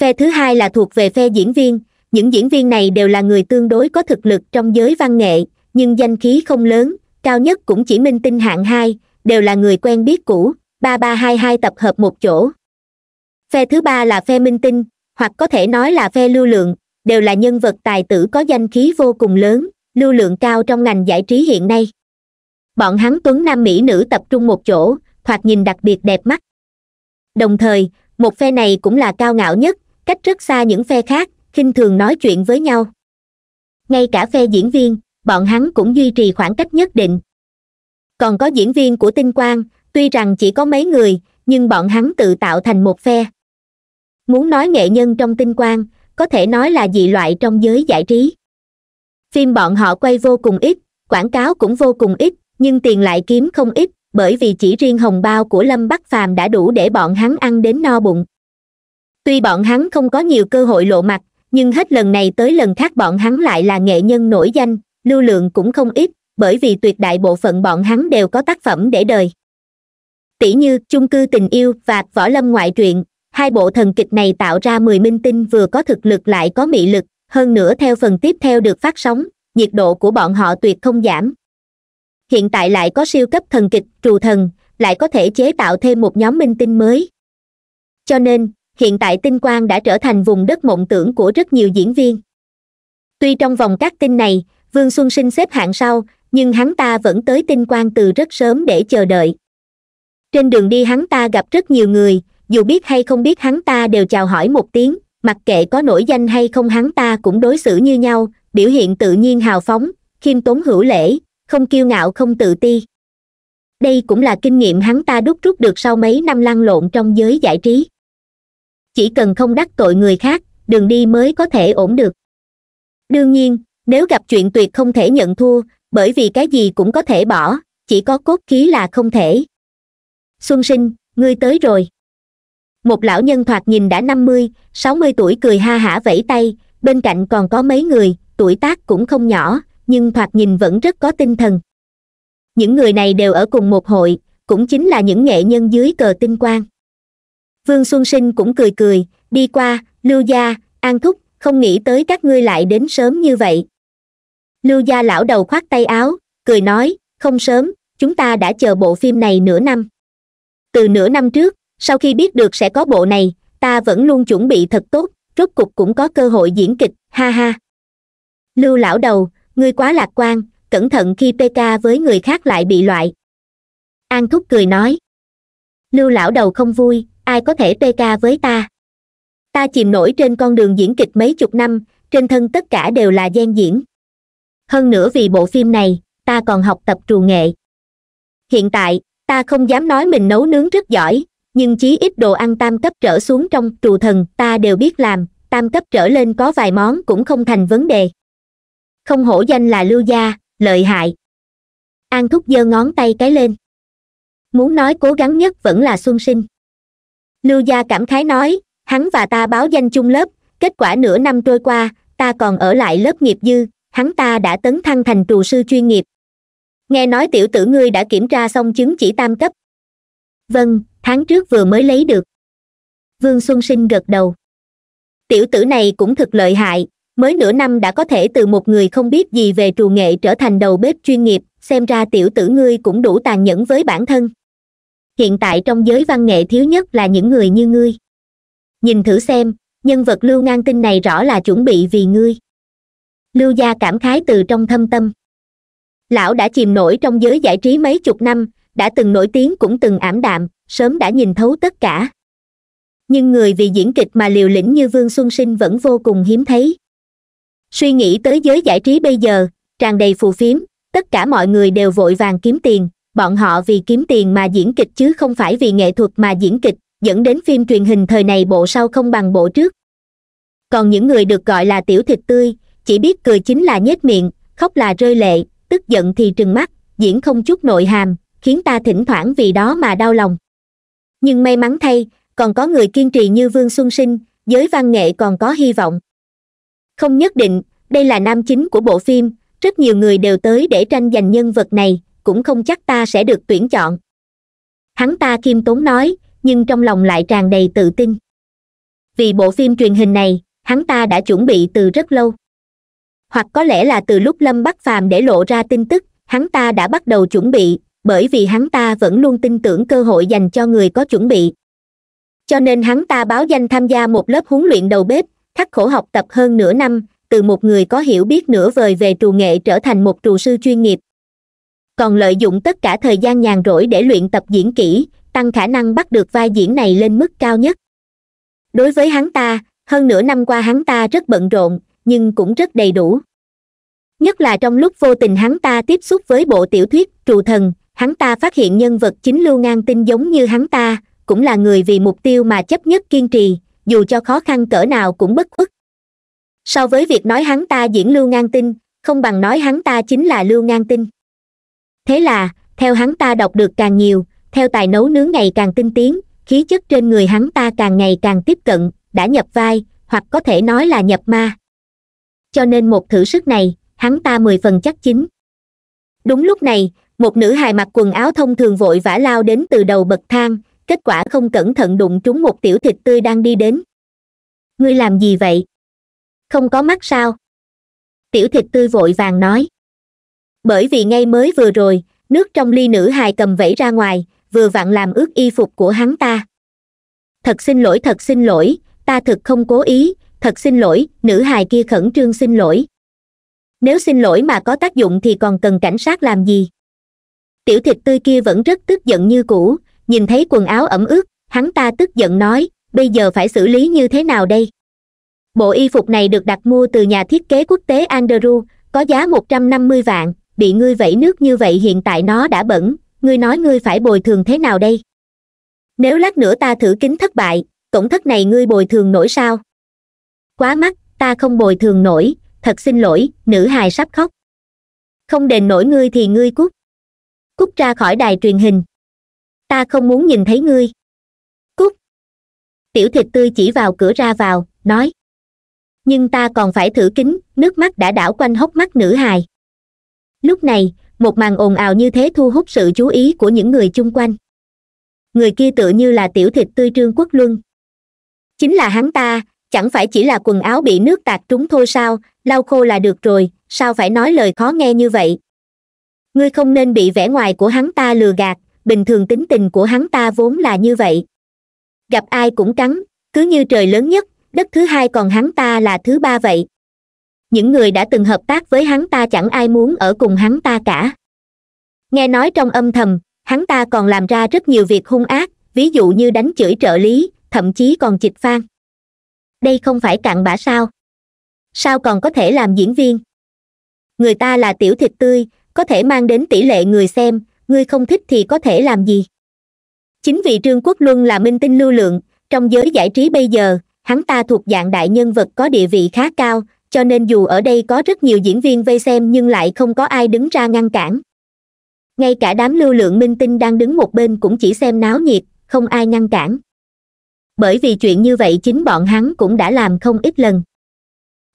phe thứ hai là thuộc về phe diễn viên những diễn viên này đều là người tương đối có thực lực trong giới văn nghệ nhưng danh khí không lớn cao nhất cũng chỉ minh tinh hạng hai đều là người quen biết cũ ba ba hai hai tập hợp một chỗ phe thứ ba là phe minh tinh hoặc có thể nói là phe lưu lượng đều là nhân vật tài tử có danh khí vô cùng lớn lưu lượng cao trong ngành giải trí hiện nay bọn hắn tuấn nam mỹ nữ tập trung một chỗ thoạt nhìn đặc biệt đẹp mắt đồng thời một phe này cũng là cao ngạo nhất cách rất xa những phe khác khinh thường nói chuyện với nhau ngay cả phe diễn viên bọn hắn cũng duy trì khoảng cách nhất định còn có diễn viên của tinh quang tuy rằng chỉ có mấy người nhưng bọn hắn tự tạo thành một phe muốn nói nghệ nhân trong tinh quang có thể nói là dị loại trong giới giải trí phim bọn họ quay vô cùng ít quảng cáo cũng vô cùng ít nhưng tiền lại kiếm không ít bởi vì chỉ riêng hồng bao của lâm bắc phàm đã đủ để bọn hắn ăn đến no bụng tuy bọn hắn không có nhiều cơ hội lộ mặt nhưng hết lần này tới lần khác bọn hắn lại là nghệ nhân nổi danh lưu lượng cũng không ít bởi vì tuyệt đại bộ phận bọn hắn đều có tác phẩm để đời tỷ như chung cư tình yêu và võ lâm ngoại truyện hai bộ thần kịch này tạo ra mười minh tinh vừa có thực lực lại có mị lực hơn nữa theo phần tiếp theo được phát sóng nhiệt độ của bọn họ tuyệt không giảm hiện tại lại có siêu cấp thần kịch trù thần lại có thể chế tạo thêm một nhóm minh tinh mới cho nên hiện tại tinh quang đã trở thành vùng đất mộng tưởng của rất nhiều diễn viên tuy trong vòng các tinh này vương xuân sinh xếp hạng sau nhưng hắn ta vẫn tới tinh quang từ rất sớm để chờ đợi trên đường đi hắn ta gặp rất nhiều người dù biết hay không biết hắn ta đều chào hỏi một tiếng mặc kệ có nổi danh hay không hắn ta cũng đối xử như nhau biểu hiện tự nhiên hào phóng khiêm tốn hữu lễ không kiêu ngạo không tự ti đây cũng là kinh nghiệm hắn ta đúc rút được sau mấy năm lăn lộn trong giới giải trí chỉ cần không đắc tội người khác đường đi mới có thể ổn được đương nhiên nếu gặp chuyện tuyệt không thể nhận thua bởi vì cái gì cũng có thể bỏ chỉ có cốt khí là không thể xuân sinh ngươi tới rồi một lão nhân thoạt nhìn đã năm mươi sáu mươi tuổi cười ha hả vẫy tay bên cạnh còn có mấy người tuổi tác cũng không nhỏ nhưng thoạt nhìn vẫn rất có tinh thần những người này đều ở cùng một hội cũng chính là những nghệ nhân dưới cờ tinh quang vương xuân sinh cũng cười cười đi qua lưu gia an thúc không nghĩ tới các ngươi lại đến sớm như vậy lưu gia lão đầu khoát tay áo cười nói không sớm chúng ta đã chờ bộ phim này nửa năm từ nửa năm trước sau khi biết được sẽ có bộ này ta vẫn luôn chuẩn bị thật tốt rốt cục cũng có cơ hội diễn kịch ha ha lưu lão đầu ngươi quá lạc quan cẩn thận khi pk với người khác lại bị loại an thúc cười nói lưu lão đầu không vui ai có thể pk với ta ta chìm nổi trên con đường diễn kịch mấy chục năm trên thân tất cả đều là gian diễn hơn nữa vì bộ phim này ta còn học tập trù nghệ hiện tại ta không dám nói mình nấu nướng rất giỏi nhưng chí ít đồ ăn tam cấp trở xuống trong trù thần ta đều biết làm tam cấp trở lên có vài món cũng không thành vấn đề không hổ danh là lưu gia lợi hại an thúc giơ ngón tay cái lên muốn nói cố gắng nhất vẫn là xuân sinh lưu gia cảm khái nói hắn và ta báo danh chung lớp kết quả nửa năm trôi qua ta còn ở lại lớp nghiệp dư hắn ta đã tấn thăng thành trù sư chuyên nghiệp nghe nói tiểu tử ngươi đã kiểm tra xong chứng chỉ tam cấp vâng tháng trước vừa mới lấy được vương xuân sinh gật đầu tiểu tử này cũng thực lợi hại mới nửa năm đã có thể từ một người không biết gì về trù nghệ trở thành đầu bếp chuyên nghiệp xem ra tiểu tử ngươi cũng đủ tàn nhẫn với bản thân hiện tại trong giới văn nghệ thiếu nhất là những người như ngươi nhìn thử xem nhân vật lưu ngang tinh này rõ là chuẩn bị vì ngươi lưu gia cảm khái từ trong thâm tâm lão đã chìm nổi trong giới giải trí mấy chục năm đã từng nổi tiếng cũng từng ảm đạm sớm đã nhìn thấu tất cả nhưng người vì diễn kịch mà liều lĩnh như vương xuân sinh vẫn vô cùng hiếm thấy suy nghĩ tới giới giải trí bây giờ tràn đầy phù phiếm tất cả mọi người đều vội vàng kiếm tiền bọn họ vì kiếm tiền mà diễn kịch chứ không phải vì nghệ thuật mà diễn kịch dẫn đến phim truyền hình thời này bộ sau không bằng bộ trước còn những người được gọi là tiểu thịt tươi chỉ biết cười chính là nhếch miệng khóc là rơi lệ tức giận thì trừng mắt diễn không chút nội hàm khiến ta thỉnh thoảng vì đó mà đau lòng nhưng may mắn thay còn có người kiên trì như vương xuân sinh giới văn nghệ còn có hy vọng không nhất định đây là nam chính của bộ phim rất nhiều người đều tới để tranh giành nhân vật này cũng không chắc ta sẽ được tuyển chọn hắn ta khiêm tốn nói nhưng trong lòng lại tràn đầy tự tin vì bộ phim truyền hình này hắn ta đã chuẩn bị từ rất lâu hoặc có lẽ là từ lúc lâm bắc phàm để lộ ra tin tức hắn ta đã bắt đầu chuẩn bị bởi vì hắn ta vẫn luôn tin tưởng cơ hội dành cho người có chuẩn bị cho nên hắn ta báo danh tham gia một lớp huấn luyện đầu bếp khắc khổ học tập hơn nửa năm từ một người có hiểu biết nửa vời về trù nghệ trở thành một trù sư chuyên nghiệp còn lợi dụng tất cả thời gian nhàn rỗi để luyện tập diễn kỹ tăng khả năng bắt được vai diễn này lên mức cao nhất đối với hắn ta hơn nửa năm qua hắn ta rất bận rộn nhưng cũng rất đầy đủ nhất là trong lúc vô tình hắn ta tiếp xúc với bộ tiểu thuyết trù thần hắn ta phát hiện nhân vật chính lưu ngang tinh giống như hắn ta cũng là người vì mục tiêu mà chấp nhất kiên trì dù cho khó khăn cỡ nào cũng bất khuất so với việc nói hắn ta diễn lưu ngang tinh không bằng nói hắn ta chính là lưu ngang tinh thế là theo hắn ta đọc được càng nhiều theo tài nấu nướng ngày càng tinh tiến khí chất trên người hắn ta càng ngày càng tiếp cận đã nhập vai hoặc có thể nói là nhập ma cho nên một thử sức này hắn ta mười phần chắc chính. đúng lúc này một nữ hài mặc quần áo thông thường vội vã lao đến từ đầu bậc thang kết quả không cẩn thận đụng trúng một tiểu thịt tươi đang đi đến ngươi làm gì vậy không có mắt sao tiểu thịt tươi vội vàng nói bởi vì ngay mới vừa rồi nước trong ly nữ hài cầm vẫy ra ngoài vừa vặn làm ướt y phục của hắn ta thật xin lỗi thật xin lỗi ta thực không cố ý thật xin lỗi nữ hài kia khẩn trương xin lỗi nếu xin lỗi mà có tác dụng thì còn cần cảnh sát làm gì tiểu thịt tươi kia vẫn rất tức giận như cũ nhìn thấy quần áo ẩm ướt hắn ta tức giận nói bây giờ phải xử lý như thế nào đây bộ y phục này được đặt mua từ nhà thiết kế quốc tế andrew có giá một trăm năm mươi vạn bị ngươi vẫy nước như vậy hiện tại nó đã bẩn ngươi nói ngươi phải bồi thường thế nào đây nếu lát nữa ta thử kính thất bại tổn thất này ngươi bồi thường nổi sao quá mắc ta không bồi thường nổi thật xin lỗi nữ hài sắp khóc không đền nổi ngươi thì ngươi cút cút ra khỏi đài truyền hình ta không muốn nhìn thấy ngươi cút tiểu thịt tươi chỉ vào cửa ra vào nói nhưng ta còn phải thử kính nước mắt đã đảo quanh hốc mắt nữ hài lúc này một màn ồn ào như thế thu hút sự chú ý của những người chung quanh người kia tự như là tiểu thịt tươi trương quốc luân chính là hắn ta chẳng phải chỉ là quần áo bị nước tạt trúng thôi sao lau khô là được rồi sao phải nói lời khó nghe như vậy ngươi không nên bị vẻ ngoài của hắn ta lừa gạt bình thường tính tình của hắn ta vốn là như vậy gặp ai cũng cắn cứ như trời lớn nhất đất thứ hai còn hắn ta là thứ ba vậy những người đã từng hợp tác với hắn ta chẳng ai muốn ở cùng hắn ta cả nghe nói trong âm thầm hắn ta còn làm ra rất nhiều việc hung ác ví dụ như đánh chửi trợ lý thậm chí còn chịch phan đây không phải cặn bã sao sao còn có thể làm diễn viên người ta là tiểu thịt tươi có thể mang đến tỷ lệ người xem ngươi không thích thì có thể làm gì chính vì trương quốc luân là minh tinh lưu lượng trong giới giải trí bây giờ hắn ta thuộc dạng đại nhân vật có địa vị khá cao cho nên dù ở đây có rất nhiều diễn viên vây xem nhưng lại không có ai đứng ra ngăn cản ngay cả đám lưu lượng minh tinh đang đứng một bên cũng chỉ xem náo nhiệt không ai ngăn cản bởi vì chuyện như vậy chính bọn hắn cũng đã làm không ít lần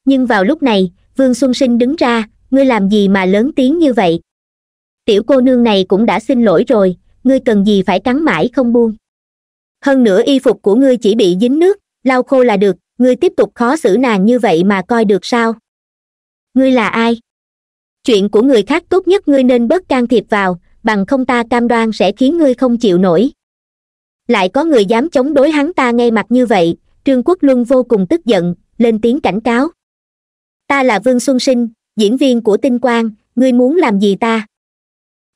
nhưng vào lúc này vương xuân sinh đứng ra ngươi làm gì mà lớn tiếng như vậy tiểu cô nương này cũng đã xin lỗi rồi ngươi cần gì phải cắn mãi không buông hơn nữa y phục của ngươi chỉ bị dính nước lau khô là được ngươi tiếp tục khó xử nàng như vậy mà coi được sao ngươi là ai chuyện của người khác tốt nhất ngươi nên bớt can thiệp vào bằng không ta cam đoan sẽ khiến ngươi không chịu nổi lại có người dám chống đối hắn ta ngay mặt như vậy trương quốc luân vô cùng tức giận lên tiếng cảnh cáo ta là vương xuân sinh diễn viên của tinh quang ngươi muốn làm gì ta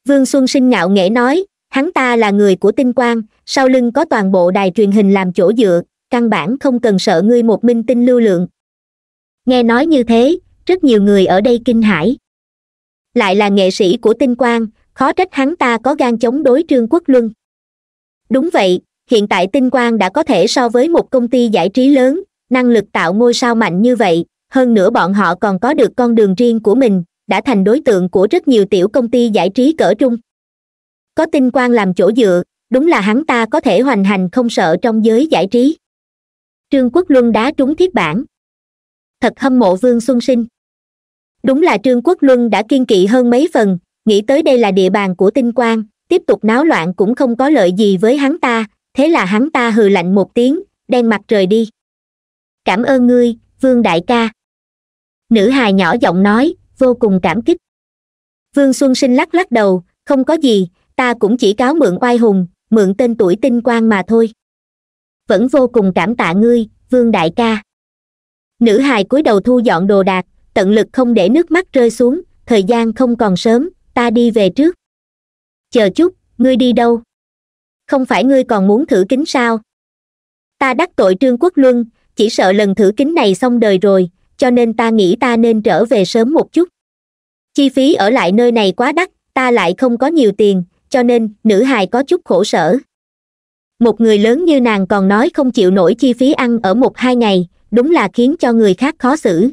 vương xuân sinh ngạo nghễ nói hắn ta là người của tinh quang sau lưng có toàn bộ đài truyền hình làm chỗ dựa căn bản không cần sợ ngươi một minh tinh lưu lượng nghe nói như thế rất nhiều người ở đây kinh hãi lại là nghệ sĩ của tinh quang khó trách hắn ta có gan chống đối trương quốc luân đúng vậy hiện tại tinh quang đã có thể so với một công ty giải trí lớn năng lực tạo ngôi sao mạnh như vậy hơn nữa bọn họ còn có được con đường riêng của mình đã thành đối tượng của rất nhiều tiểu công ty giải trí cỡ trung có tinh quang làm chỗ dựa đúng là hắn ta có thể hoành hành không sợ trong giới giải trí trương quốc luân đá trúng thiết bản thật hâm mộ vương xuân sinh đúng là trương quốc luân đã kiên kỵ hơn mấy phần nghĩ tới đây là địa bàn của tinh quang tiếp tục náo loạn cũng không có lợi gì với hắn ta thế là hắn ta hừ lạnh một tiếng đen mặt rời đi cảm ơn ngươi vương đại ca nữ hài nhỏ giọng nói vô cùng cảm kích vương xuân sinh lắc lắc đầu không có gì ta cũng chỉ cáo mượn oai hùng mượn tên tuổi tinh quang mà thôi vẫn vô cùng cảm tạ ngươi vương đại ca nữ hài cúi đầu thu dọn đồ đạc tận lực không để nước mắt rơi xuống thời gian không còn sớm ta đi về trước chờ chút ngươi đi đâu không phải ngươi còn muốn thử kính sao ta đắc tội trương quốc luân chỉ sợ lần thử kính này xong đời rồi cho nên ta nghĩ ta nên trở về sớm một chút chi phí ở lại nơi này quá đắt ta lại không có nhiều tiền cho nên nữ hài có chút khổ sở một người lớn như nàng còn nói không chịu nổi chi phí ăn ở một hai ngày đúng là khiến cho người khác khó xử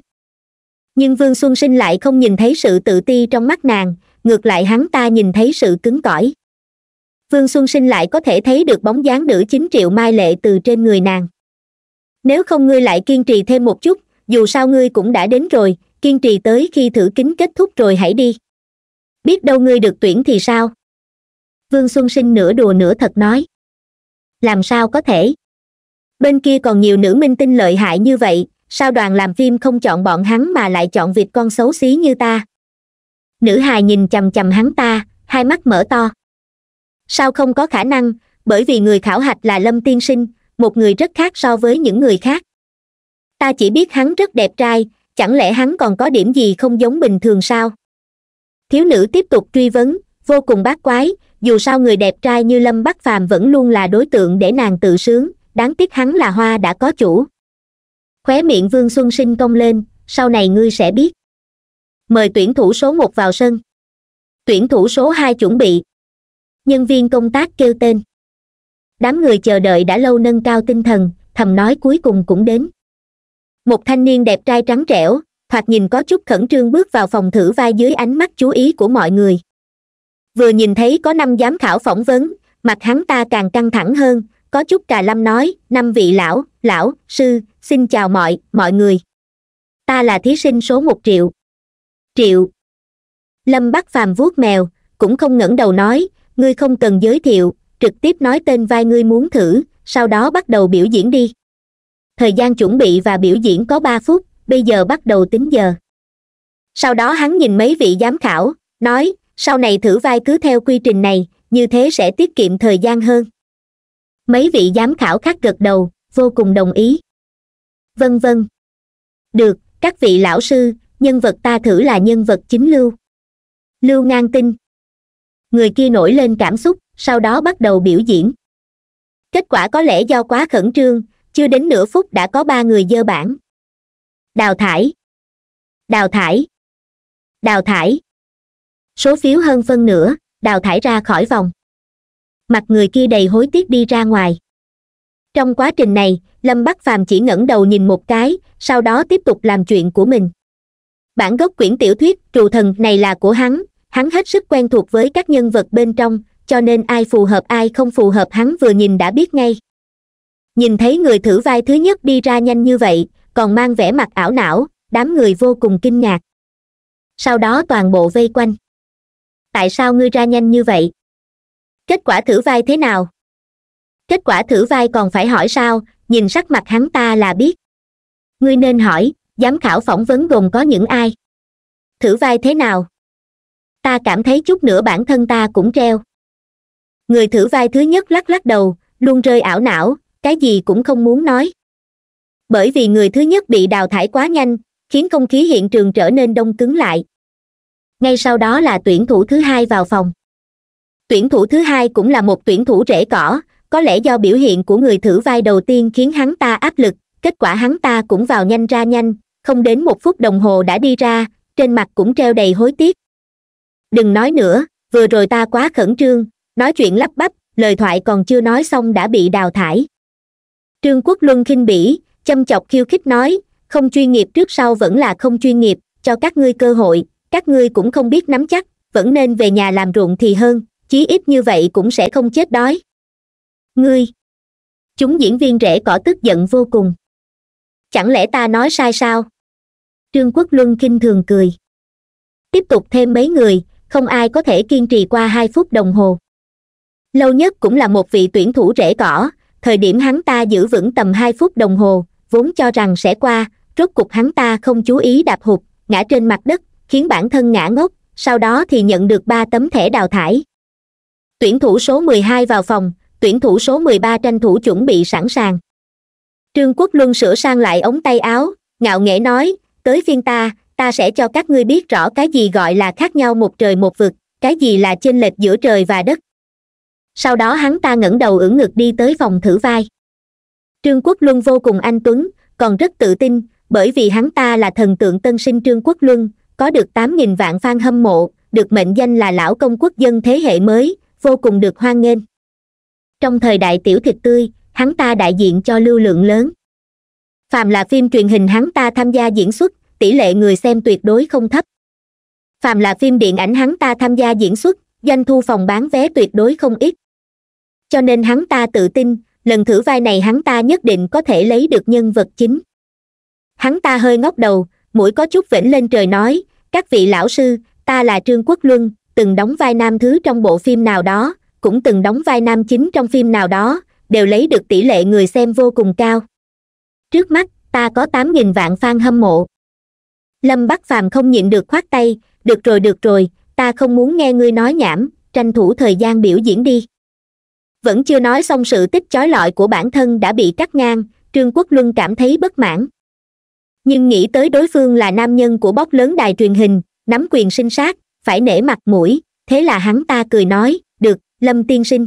nhưng vương xuân sinh lại không nhìn thấy sự tự ti trong mắt nàng ngược lại hắn ta nhìn thấy sự cứng cỏi vương xuân sinh lại có thể thấy được bóng dáng nữ chính triệu mai lệ từ trên người nàng nếu không ngươi lại kiên trì thêm một chút dù sao ngươi cũng đã đến rồi kiên trì tới khi thử kính kết thúc rồi hãy đi biết đâu ngươi được tuyển thì sao vương xuân sinh nửa đùa nửa thật nói làm sao có thể bên kia còn nhiều nữ minh tinh lợi hại như vậy sao đoàn làm phim không chọn bọn hắn mà lại chọn vịt con xấu xí như ta nữ hài nhìn chằm chằm hắn ta hai mắt mở to sao không có khả năng bởi vì người khảo hạch là lâm tiên sinh một người rất khác so với những người khác ta chỉ biết hắn rất đẹp trai chẳng lẽ hắn còn có điểm gì không giống bình thường sao thiếu nữ tiếp tục truy vấn vô cùng bát quái dù sao người đẹp trai như lâm bắc phàm vẫn luôn là đối tượng để nàng tự sướng đáng tiếc hắn là hoa đã có chủ khóe miệng vương xuân sinh cong lên sau này ngươi sẽ biết mời tuyển thủ số một vào sân tuyển thủ số hai chuẩn bị nhân viên công tác kêu tên đám người chờ đợi đã lâu nâng cao tinh thần thầm nói cuối cùng cũng đến một thanh niên đẹp trai trắng trẻo thoạt nhìn có chút khẩn trương bước vào phòng thử vai dưới ánh mắt chú ý của mọi người vừa nhìn thấy có năm giám khảo phỏng vấn mặt hắn ta càng căng thẳng hơn có chút cà lâm nói năm vị lão lão sư xin chào mọi mọi người ta là thí sinh số một triệu triệu lâm bắc phàm vuốt mèo cũng không ngẩng đầu nói ngươi không cần giới thiệu trực tiếp nói tên vai ngươi muốn thử sau đó bắt đầu biểu diễn đi thời gian chuẩn bị và biểu diễn có ba phút bây giờ bắt đầu tính giờ sau đó hắn nhìn mấy vị giám khảo nói sau này thử vai cứ theo quy trình này như thế sẽ tiết kiệm thời gian hơn mấy vị giám khảo khác gật đầu vô cùng đồng ý vân vân được các vị lão sư nhân vật ta thử là nhân vật chính lưu lưu ngang tinh người kia nổi lên cảm xúc sau đó bắt đầu biểu diễn kết quả có lẽ do quá khẩn trương chưa đến nửa phút đã có ba người dơ bảng đào thải đào thải đào thải số phiếu hơn phân nửa đào thải ra khỏi vòng mặt người kia đầy hối tiếc đi ra ngoài trong quá trình này lâm bắc phàm chỉ ngẩng đầu nhìn một cái sau đó tiếp tục làm chuyện của mình bản gốc quyển tiểu thuyết trù thần này là của hắn hắn hết sức quen thuộc với các nhân vật bên trong cho nên ai phù hợp ai không phù hợp hắn vừa nhìn đã biết ngay nhìn thấy người thử vai thứ nhất đi ra nhanh như vậy còn mang vẻ mặt ảo não đám người vô cùng kinh ngạc sau đó toàn bộ vây quanh tại sao ngươi ra nhanh như vậy kết quả thử vai thế nào kết quả thử vai còn phải hỏi sao nhìn sắc mặt hắn ta là biết ngươi nên hỏi giám khảo phỏng vấn gồm có những ai thử vai thế nào ta cảm thấy chút nữa bản thân ta cũng treo người thử vai thứ nhất lắc lắc đầu luôn rơi ảo não cái gì cũng không muốn nói bởi vì người thứ nhất bị đào thải quá nhanh khiến không khí hiện trường trở nên đông cứng lại ngay sau đó là tuyển thủ thứ hai vào phòng tuyển thủ thứ hai cũng là một tuyển thủ rễ cỏ có lẽ do biểu hiện của người thử vai đầu tiên khiến hắn ta áp lực kết quả hắn ta cũng vào nhanh ra nhanh không đến một phút đồng hồ đã đi ra trên mặt cũng treo đầy hối tiếc đừng nói nữa vừa rồi ta quá khẩn trương nói chuyện lắp bắp lời thoại còn chưa nói xong đã bị đào thải trương quốc luân khinh bỉ châm chọc khiêu khích nói không chuyên nghiệp trước sau vẫn là không chuyên nghiệp cho các ngươi cơ hội các ngươi cũng không biết nắm chắc vẫn nên về nhà làm ruộng thì hơn chí ít như vậy cũng sẽ không chết đói ngươi chúng diễn viên rễ cỏ tức giận vô cùng chẳng lẽ ta nói sai sao trương quốc luân kinh thường cười tiếp tục thêm mấy người không ai có thể kiên trì qua hai phút đồng hồ lâu nhất cũng là một vị tuyển thủ rễ cỏ thời điểm hắn ta giữ vững tầm hai phút đồng hồ vốn cho rằng sẽ qua rốt cục hắn ta không chú ý đạp hụt ngã trên mặt đất khiến bản thân ngã ngốc sau đó thì nhận được ba tấm thẻ đào thải tuyển thủ số mười hai vào phòng tuyển thủ số mười ba tranh thủ chuẩn bị sẵn sàng trương quốc luân sửa sang lại ống tay áo ngạo nghễ nói tới phiên ta ta sẽ cho các ngươi biết rõ cái gì gọi là khác nhau một trời một vực cái gì là chênh lệch giữa trời và đất sau đó hắn ta ngẩng đầu ưỡn ngực đi tới phòng thử vai trương quốc luân vô cùng anh tuấn còn rất tự tin bởi vì hắn ta là thần tượng tân sinh trương quốc luân có được 8.000 vạn fan hâm mộ được mệnh danh là lão công quốc dân thế hệ mới vô cùng được hoan nghênh trong thời đại tiểu thịt tươi hắn ta đại diện cho lưu lượng lớn phàm là phim truyền hình hắn ta tham gia diễn xuất tỷ lệ người xem tuyệt đối không thấp phàm là phim điện ảnh hắn ta tham gia diễn xuất doanh thu phòng bán vé tuyệt đối không ít cho nên hắn ta tự tin lần thử vai này hắn ta nhất định có thể lấy được nhân vật chính hắn ta hơi ngóc đầu mũi có chút vểnh lên trời nói các vị lão sư ta là trương quốc luân từng đóng vai nam thứ trong bộ phim nào đó cũng từng đóng vai nam chính trong phim nào đó đều lấy được tỷ lệ người xem vô cùng cao trước mắt ta có tám nghìn vạn fan hâm mộ lâm bắc phàm không nhịn được khoát tay được rồi được rồi ta không muốn nghe ngươi nói nhảm tranh thủ thời gian biểu diễn đi vẫn chưa nói xong sự tích chói lọi của bản thân đã bị cắt ngang trương quốc luân cảm thấy bất mãn nhưng nghĩ tới đối phương là nam nhân của bóc lớn đài truyền hình nắm quyền sinh sát phải nể mặt mũi thế là hắn ta cười nói được lâm tiên sinh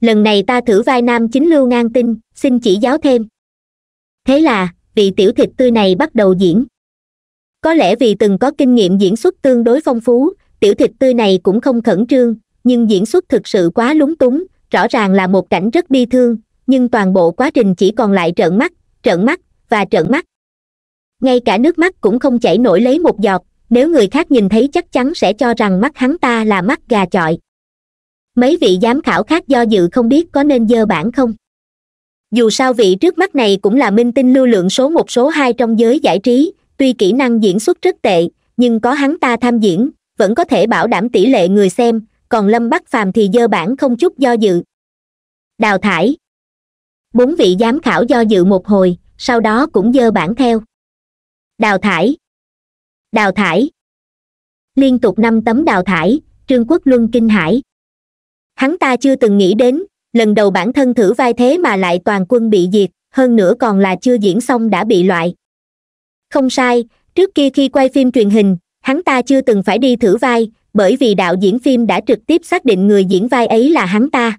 lần này ta thử vai nam chính lưu ngang tinh xin chỉ giáo thêm thế là vị tiểu thịt tươi này bắt đầu diễn có lẽ vì từng có kinh nghiệm diễn xuất tương đối phong phú tiểu thịt tươi này cũng không khẩn trương nhưng diễn xuất thực sự quá lúng túng rõ ràng là một cảnh rất bi thương nhưng toàn bộ quá trình chỉ còn lại trợn mắt trợn mắt và trợn mắt ngay cả nước mắt cũng không chảy nổi lấy một giọt nếu người khác nhìn thấy chắc chắn sẽ cho rằng mắt hắn ta là mắt gà chọi mấy vị giám khảo khác do dự không biết có nên dơ bản không dù sao vị trước mắt này cũng là minh tinh lưu lượng số một số hai trong giới giải trí tuy kỹ năng diễn xuất rất tệ nhưng có hắn ta tham diễn vẫn có thể bảo đảm tỷ lệ người xem còn lâm bắc phàm thì dơ bản không chút do dự đào thải bốn vị giám khảo do dự một hồi sau đó cũng dơ bản theo đào thải đào thải liên tục năm tấm đào thải trương quốc luân kinh hãi hắn ta chưa từng nghĩ đến lần đầu bản thân thử vai thế mà lại toàn quân bị diệt hơn nữa còn là chưa diễn xong đã bị loại không sai trước kia khi quay phim truyền hình hắn ta chưa từng phải đi thử vai bởi vì đạo diễn phim đã trực tiếp xác định người diễn vai ấy là hắn ta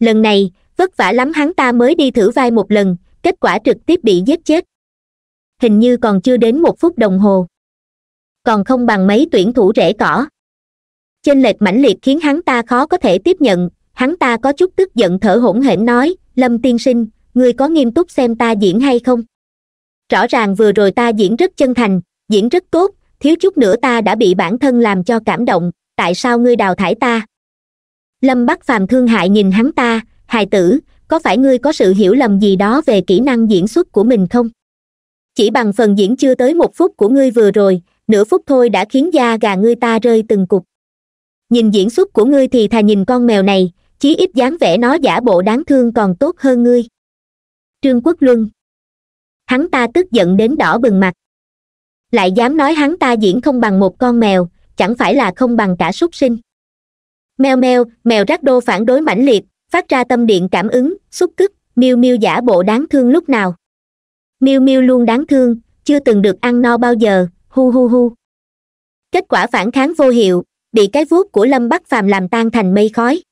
lần này vất vả lắm hắn ta mới đi thử vai một lần kết quả trực tiếp bị giết chết hình như còn chưa đến một phút đồng hồ còn không bằng mấy tuyển thủ rễ cỏ chênh lệch mãnh liệt khiến hắn ta khó có thể tiếp nhận hắn ta có chút tức giận thở hổn hển nói lâm tiên sinh ngươi có nghiêm túc xem ta diễn hay không rõ ràng vừa rồi ta diễn rất chân thành diễn rất tốt thiếu chút nữa ta đã bị bản thân làm cho cảm động tại sao ngươi đào thải ta lâm bắc phàm thương hại nhìn hắn ta hài tử có phải ngươi có sự hiểu lầm gì đó về kỹ năng diễn xuất của mình không chỉ bằng phần diễn chưa tới một phút của ngươi vừa rồi nửa phút thôi đã khiến da gà ngươi ta rơi từng cục nhìn diễn xuất của ngươi thì thà nhìn con mèo này chí ít dáng vẻ nó giả bộ đáng thương còn tốt hơn ngươi trương quốc luân hắn ta tức giận đến đỏ bừng mặt lại dám nói hắn ta diễn không bằng một con mèo chẳng phải là không bằng cả súc sinh mèo mèo mèo rác đô phản đối mãnh liệt phát ra tâm điện cảm ứng xúc cức miêu miêu giả bộ đáng thương lúc nào miêu miêu luôn đáng thương chưa từng được ăn no bao giờ hu hu hu kết quả phản kháng vô hiệu bị cái vuốt của lâm bắc phàm làm tan thành mây khói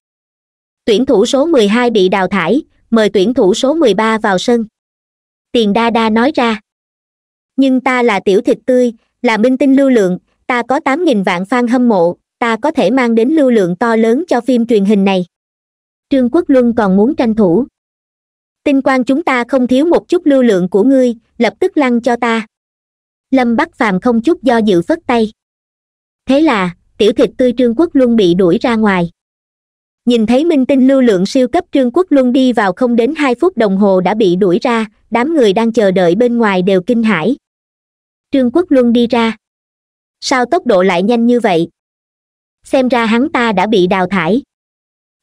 tuyển thủ số mười hai bị đào thải mời tuyển thủ số mười ba vào sân tiền đa đa nói ra nhưng ta là tiểu thịt tươi là minh tinh lưu lượng ta có tám nghìn vạn fan hâm mộ ta có thể mang đến lưu lượng to lớn cho phim truyền hình này trương quốc luân còn muốn tranh thủ tinh quang chúng ta không thiếu một chút lưu lượng của ngươi lập tức lăn cho ta lâm bắc phàm không chút do dự phất tay thế là tiểu thịt tươi trương quốc luân bị đuổi ra ngoài nhìn thấy minh tinh lưu lượng siêu cấp trương quốc luân đi vào không đến hai phút đồng hồ đã bị đuổi ra đám người đang chờ đợi bên ngoài đều kinh hãi trương quốc luân đi ra sao tốc độ lại nhanh như vậy xem ra hắn ta đã bị đào thải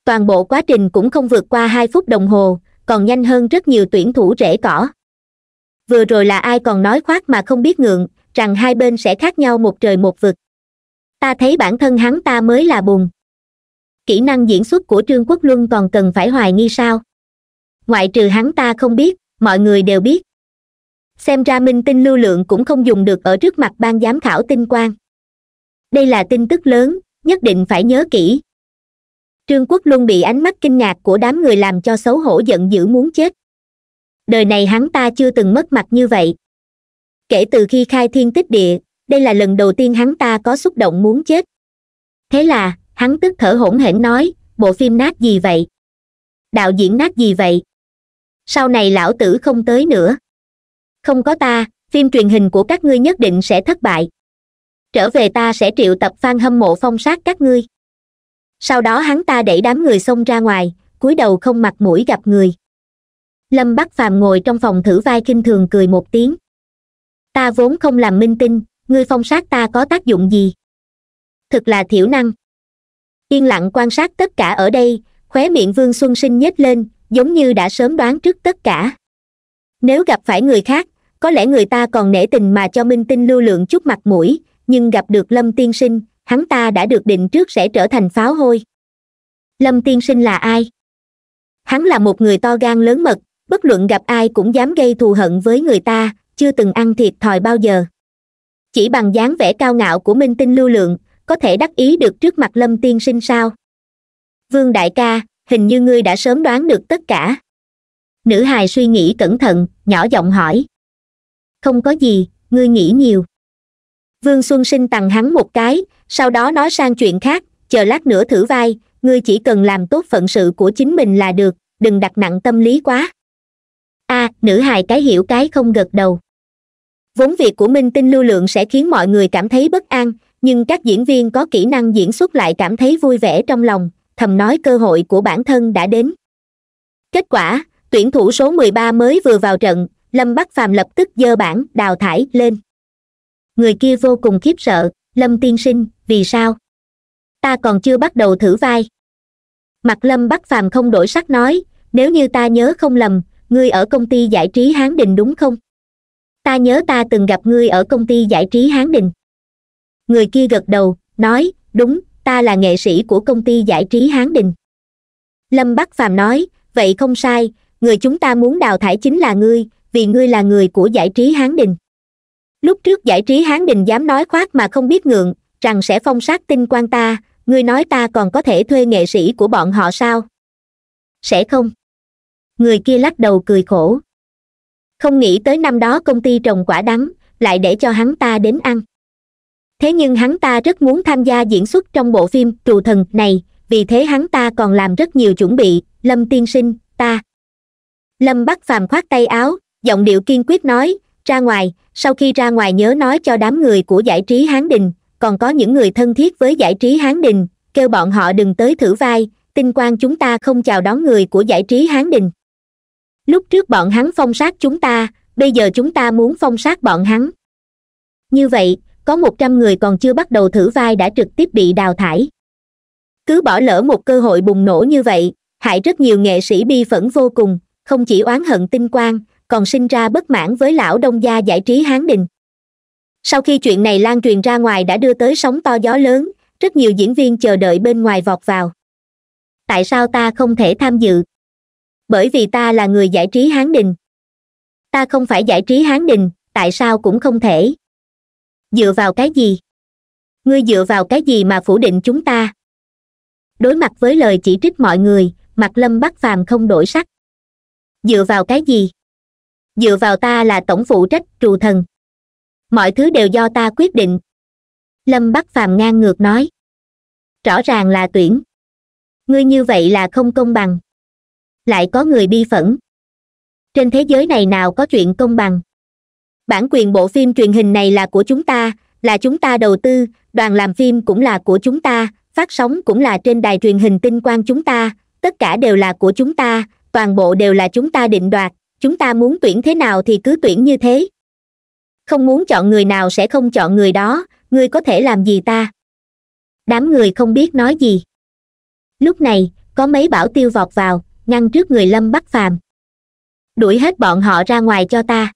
toàn bộ quá trình cũng không vượt qua hai phút đồng hồ còn nhanh hơn rất nhiều tuyển thủ rễ cỏ vừa rồi là ai còn nói khoác mà không biết ngượng rằng hai bên sẽ khác nhau một trời một vực ta thấy bản thân hắn ta mới là bùn kỹ năng diễn xuất của trương quốc luân còn cần phải hoài nghi sao ngoại trừ hắn ta không biết mọi người đều biết xem ra minh tinh lưu lượng cũng không dùng được ở trước mặt ban giám khảo tinh quang đây là tin tức lớn nhất định phải nhớ kỹ trương quốc luân bị ánh mắt kinh ngạc của đám người làm cho xấu hổ giận dữ muốn chết đời này hắn ta chưa từng mất mặt như vậy kể từ khi khai thiên tích địa đây là lần đầu tiên hắn ta có xúc động muốn chết thế là hắn tức thở hổn hển nói bộ phim nát gì vậy đạo diễn nát gì vậy sau này lão tử không tới nữa không có ta phim truyền hình của các ngươi nhất định sẽ thất bại trở về ta sẽ triệu tập f hâm mộ phong sát các ngươi sau đó hắn ta đẩy đám người xông ra ngoài cúi đầu không mặt mũi gặp người lâm bắc phàm ngồi trong phòng thử vai kinh thường cười một tiếng ta vốn không làm minh tinh ngươi phong sát ta có tác dụng gì thực là thiểu năng yên lặng quan sát tất cả ở đây khóe miệng vương xuân sinh nhếch lên giống như đã sớm đoán trước tất cả nếu gặp phải người khác có lẽ người ta còn nể tình mà cho minh tinh lưu lượng chút mặt mũi nhưng gặp được lâm tiên sinh hắn ta đã được định trước sẽ trở thành pháo hôi lâm tiên sinh là ai hắn là một người to gan lớn mật bất luận gặp ai cũng dám gây thù hận với người ta chưa từng ăn thiệt thòi bao giờ chỉ bằng dáng vẻ cao ngạo của minh tinh lưu lượng có thể đắc ý được trước mặt lâm tiên sinh sao vương đại ca hình như ngươi đã sớm đoán được tất cả nữ hài suy nghĩ cẩn thận nhỏ giọng hỏi không có gì ngươi nghĩ nhiều vương xuân sinh tặng hắn một cái sau đó nói sang chuyện khác chờ lát nữa thử vai ngươi chỉ cần làm tốt phận sự của chính mình là được đừng đặt nặng tâm lý quá a à, nữ hài cái hiểu cái không gật đầu vốn việc của minh tinh lưu lượng sẽ khiến mọi người cảm thấy bất an nhưng các diễn viên có kỹ năng diễn xuất lại cảm thấy vui vẻ trong lòng thầm nói cơ hội của bản thân đã đến kết quả tuyển thủ số 13 mới vừa vào trận lâm bắc phàm lập tức dơ bảng đào thải lên người kia vô cùng khiếp sợ lâm tiên sinh vì sao ta còn chưa bắt đầu thử vai mặt lâm bắc phàm không đổi sắc nói nếu như ta nhớ không lầm ngươi ở công ty giải trí hán đình đúng không ta nhớ ta từng gặp ngươi ở công ty giải trí hán đình người kia gật đầu nói đúng ta là nghệ sĩ của công ty giải trí hán đình lâm bắc phàm nói vậy không sai người chúng ta muốn đào thải chính là ngươi vì ngươi là người của giải trí hán đình lúc trước giải trí hán đình dám nói khoác mà không biết ngượng rằng sẽ phong sát tinh quan ta ngươi nói ta còn có thể thuê nghệ sĩ của bọn họ sao sẽ không người kia lắc đầu cười khổ không nghĩ tới năm đó công ty trồng quả đắng lại để cho hắn ta đến ăn thế nhưng hắn ta rất muốn tham gia diễn xuất trong bộ phim trù thần này vì thế hắn ta còn làm rất nhiều chuẩn bị lâm tiên sinh ta lâm bắc phàm khoát tay áo giọng điệu kiên quyết nói ra ngoài sau khi ra ngoài nhớ nói cho đám người của giải trí hán đình còn có những người thân thiết với giải trí hán đình kêu bọn họ đừng tới thử vai tinh quang chúng ta không chào đón người của giải trí hán đình lúc trước bọn hắn phong sát chúng ta bây giờ chúng ta muốn phong sát bọn hắn như vậy có một trăm người còn chưa bắt đầu thử vai đã trực tiếp bị đào thải cứ bỏ lỡ một cơ hội bùng nổ như vậy hại rất nhiều nghệ sĩ bi phẫn vô cùng không chỉ oán hận tinh quang còn sinh ra bất mãn với lão đông gia giải trí hán đình sau khi chuyện này lan truyền ra ngoài đã đưa tới sóng to gió lớn rất nhiều diễn viên chờ đợi bên ngoài vọt vào tại sao ta không thể tham dự bởi vì ta là người giải trí hán đình ta không phải giải trí hán đình tại sao cũng không thể dựa vào cái gì ngươi dựa vào cái gì mà phủ định chúng ta đối mặt với lời chỉ trích mọi người mặt lâm bắc phàm không đổi sắc dựa vào cái gì dựa vào ta là tổng phụ trách trù thần mọi thứ đều do ta quyết định lâm bắc phàm ngang ngược nói rõ ràng là tuyển ngươi như vậy là không công bằng lại có người bi phẫn trên thế giới này nào có chuyện công bằng bản quyền bộ phim truyền hình này là của chúng ta là chúng ta đầu tư đoàn làm phim cũng là của chúng ta phát sóng cũng là trên đài truyền hình tinh quang chúng ta tất cả đều là của chúng ta toàn bộ đều là chúng ta định đoạt chúng ta muốn tuyển thế nào thì cứ tuyển như thế không muốn chọn người nào sẽ không chọn người đó ngươi có thể làm gì ta đám người không biết nói gì lúc này có mấy bảo tiêu vọt vào ngăn trước người lâm bắc phàm đuổi hết bọn họ ra ngoài cho ta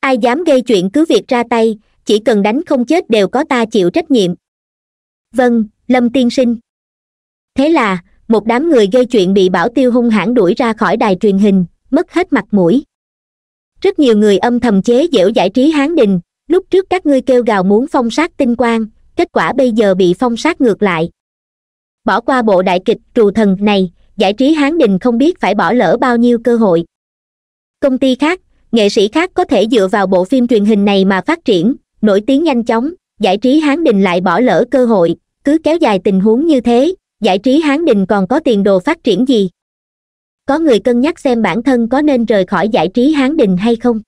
ai dám gây chuyện cứ việc ra tay chỉ cần đánh không chết đều có ta chịu trách nhiệm vâng lâm tiên sinh thế là một đám người gây chuyện bị bảo tiêu hung hãn đuổi ra khỏi đài truyền hình mất hết mặt mũi rất nhiều người âm thầm chế giễu giải trí hán đình lúc trước các ngươi kêu gào muốn phong sát tinh quang kết quả bây giờ bị phong sát ngược lại bỏ qua bộ đại kịch trù thần này giải trí hán đình không biết phải bỏ lỡ bao nhiêu cơ hội công ty khác nghệ sĩ khác có thể dựa vào bộ phim truyền hình này mà phát triển nổi tiếng nhanh chóng giải trí hán đình lại bỏ lỡ cơ hội cứ kéo dài tình huống như thế giải trí hán đình còn có tiền đồ phát triển gì có người cân nhắc xem bản thân có nên rời khỏi giải trí hán đình hay không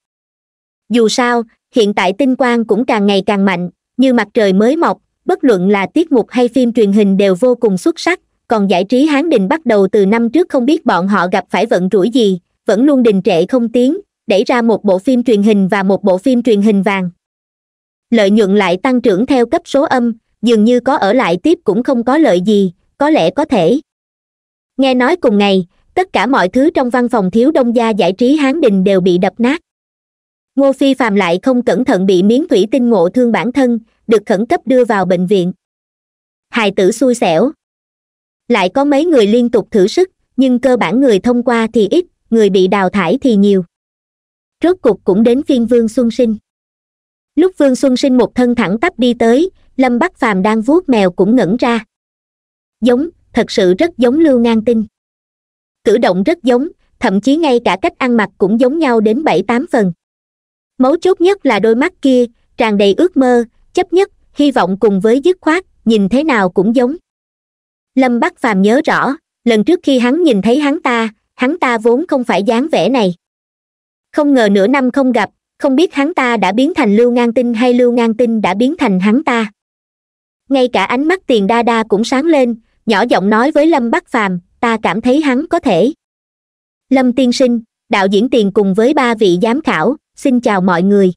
dù sao hiện tại tinh quang cũng càng ngày càng mạnh như mặt trời mới mọc bất luận là tiết mục hay phim truyền hình đều vô cùng xuất sắc còn giải trí hán đình bắt đầu từ năm trước không biết bọn họ gặp phải vận rủi gì vẫn luôn đình trệ không tiến. đẩy ra một bộ phim truyền hình và một bộ phim truyền hình vàng lợi nhuận lại tăng trưởng theo cấp số âm dường như có ở lại tiếp cũng không có lợi gì có lẽ có thể nghe nói cùng ngày tất cả mọi thứ trong văn phòng thiếu đông gia giải trí hán đình đều bị đập nát ngô phi phàm lại không cẩn thận bị miếng thủy tinh ngộ thương bản thân được khẩn cấp đưa vào bệnh viện hài tử xui xẻo lại có mấy người liên tục thử sức nhưng cơ bản người thông qua thì ít người bị đào thải thì nhiều rốt cục cũng đến phiên vương xuân sinh lúc vương xuân sinh một thân thẳng tắp đi tới lâm bắc phàm đang vuốt mèo cũng ngẩn ra giống thật sự rất giống lưu ngang tinh cử động rất giống thậm chí ngay cả cách ăn mặc cũng giống nhau đến bảy tám phần mấu chốt nhất là đôi mắt kia tràn đầy ước mơ chấp nhất hy vọng cùng với dứt khoát nhìn thế nào cũng giống lâm bắc phàm nhớ rõ lần trước khi hắn nhìn thấy hắn ta hắn ta vốn không phải dáng vẻ này không ngờ nửa năm không gặp không biết hắn ta đã biến thành lưu ngang tinh hay lưu ngang tinh đã biến thành hắn ta ngay cả ánh mắt tiền đa đa cũng sáng lên nhỏ giọng nói với lâm bắc phàm ta cảm thấy hắn có thể lâm tiên sinh đạo diễn tiền cùng với ba vị giám khảo xin chào mọi người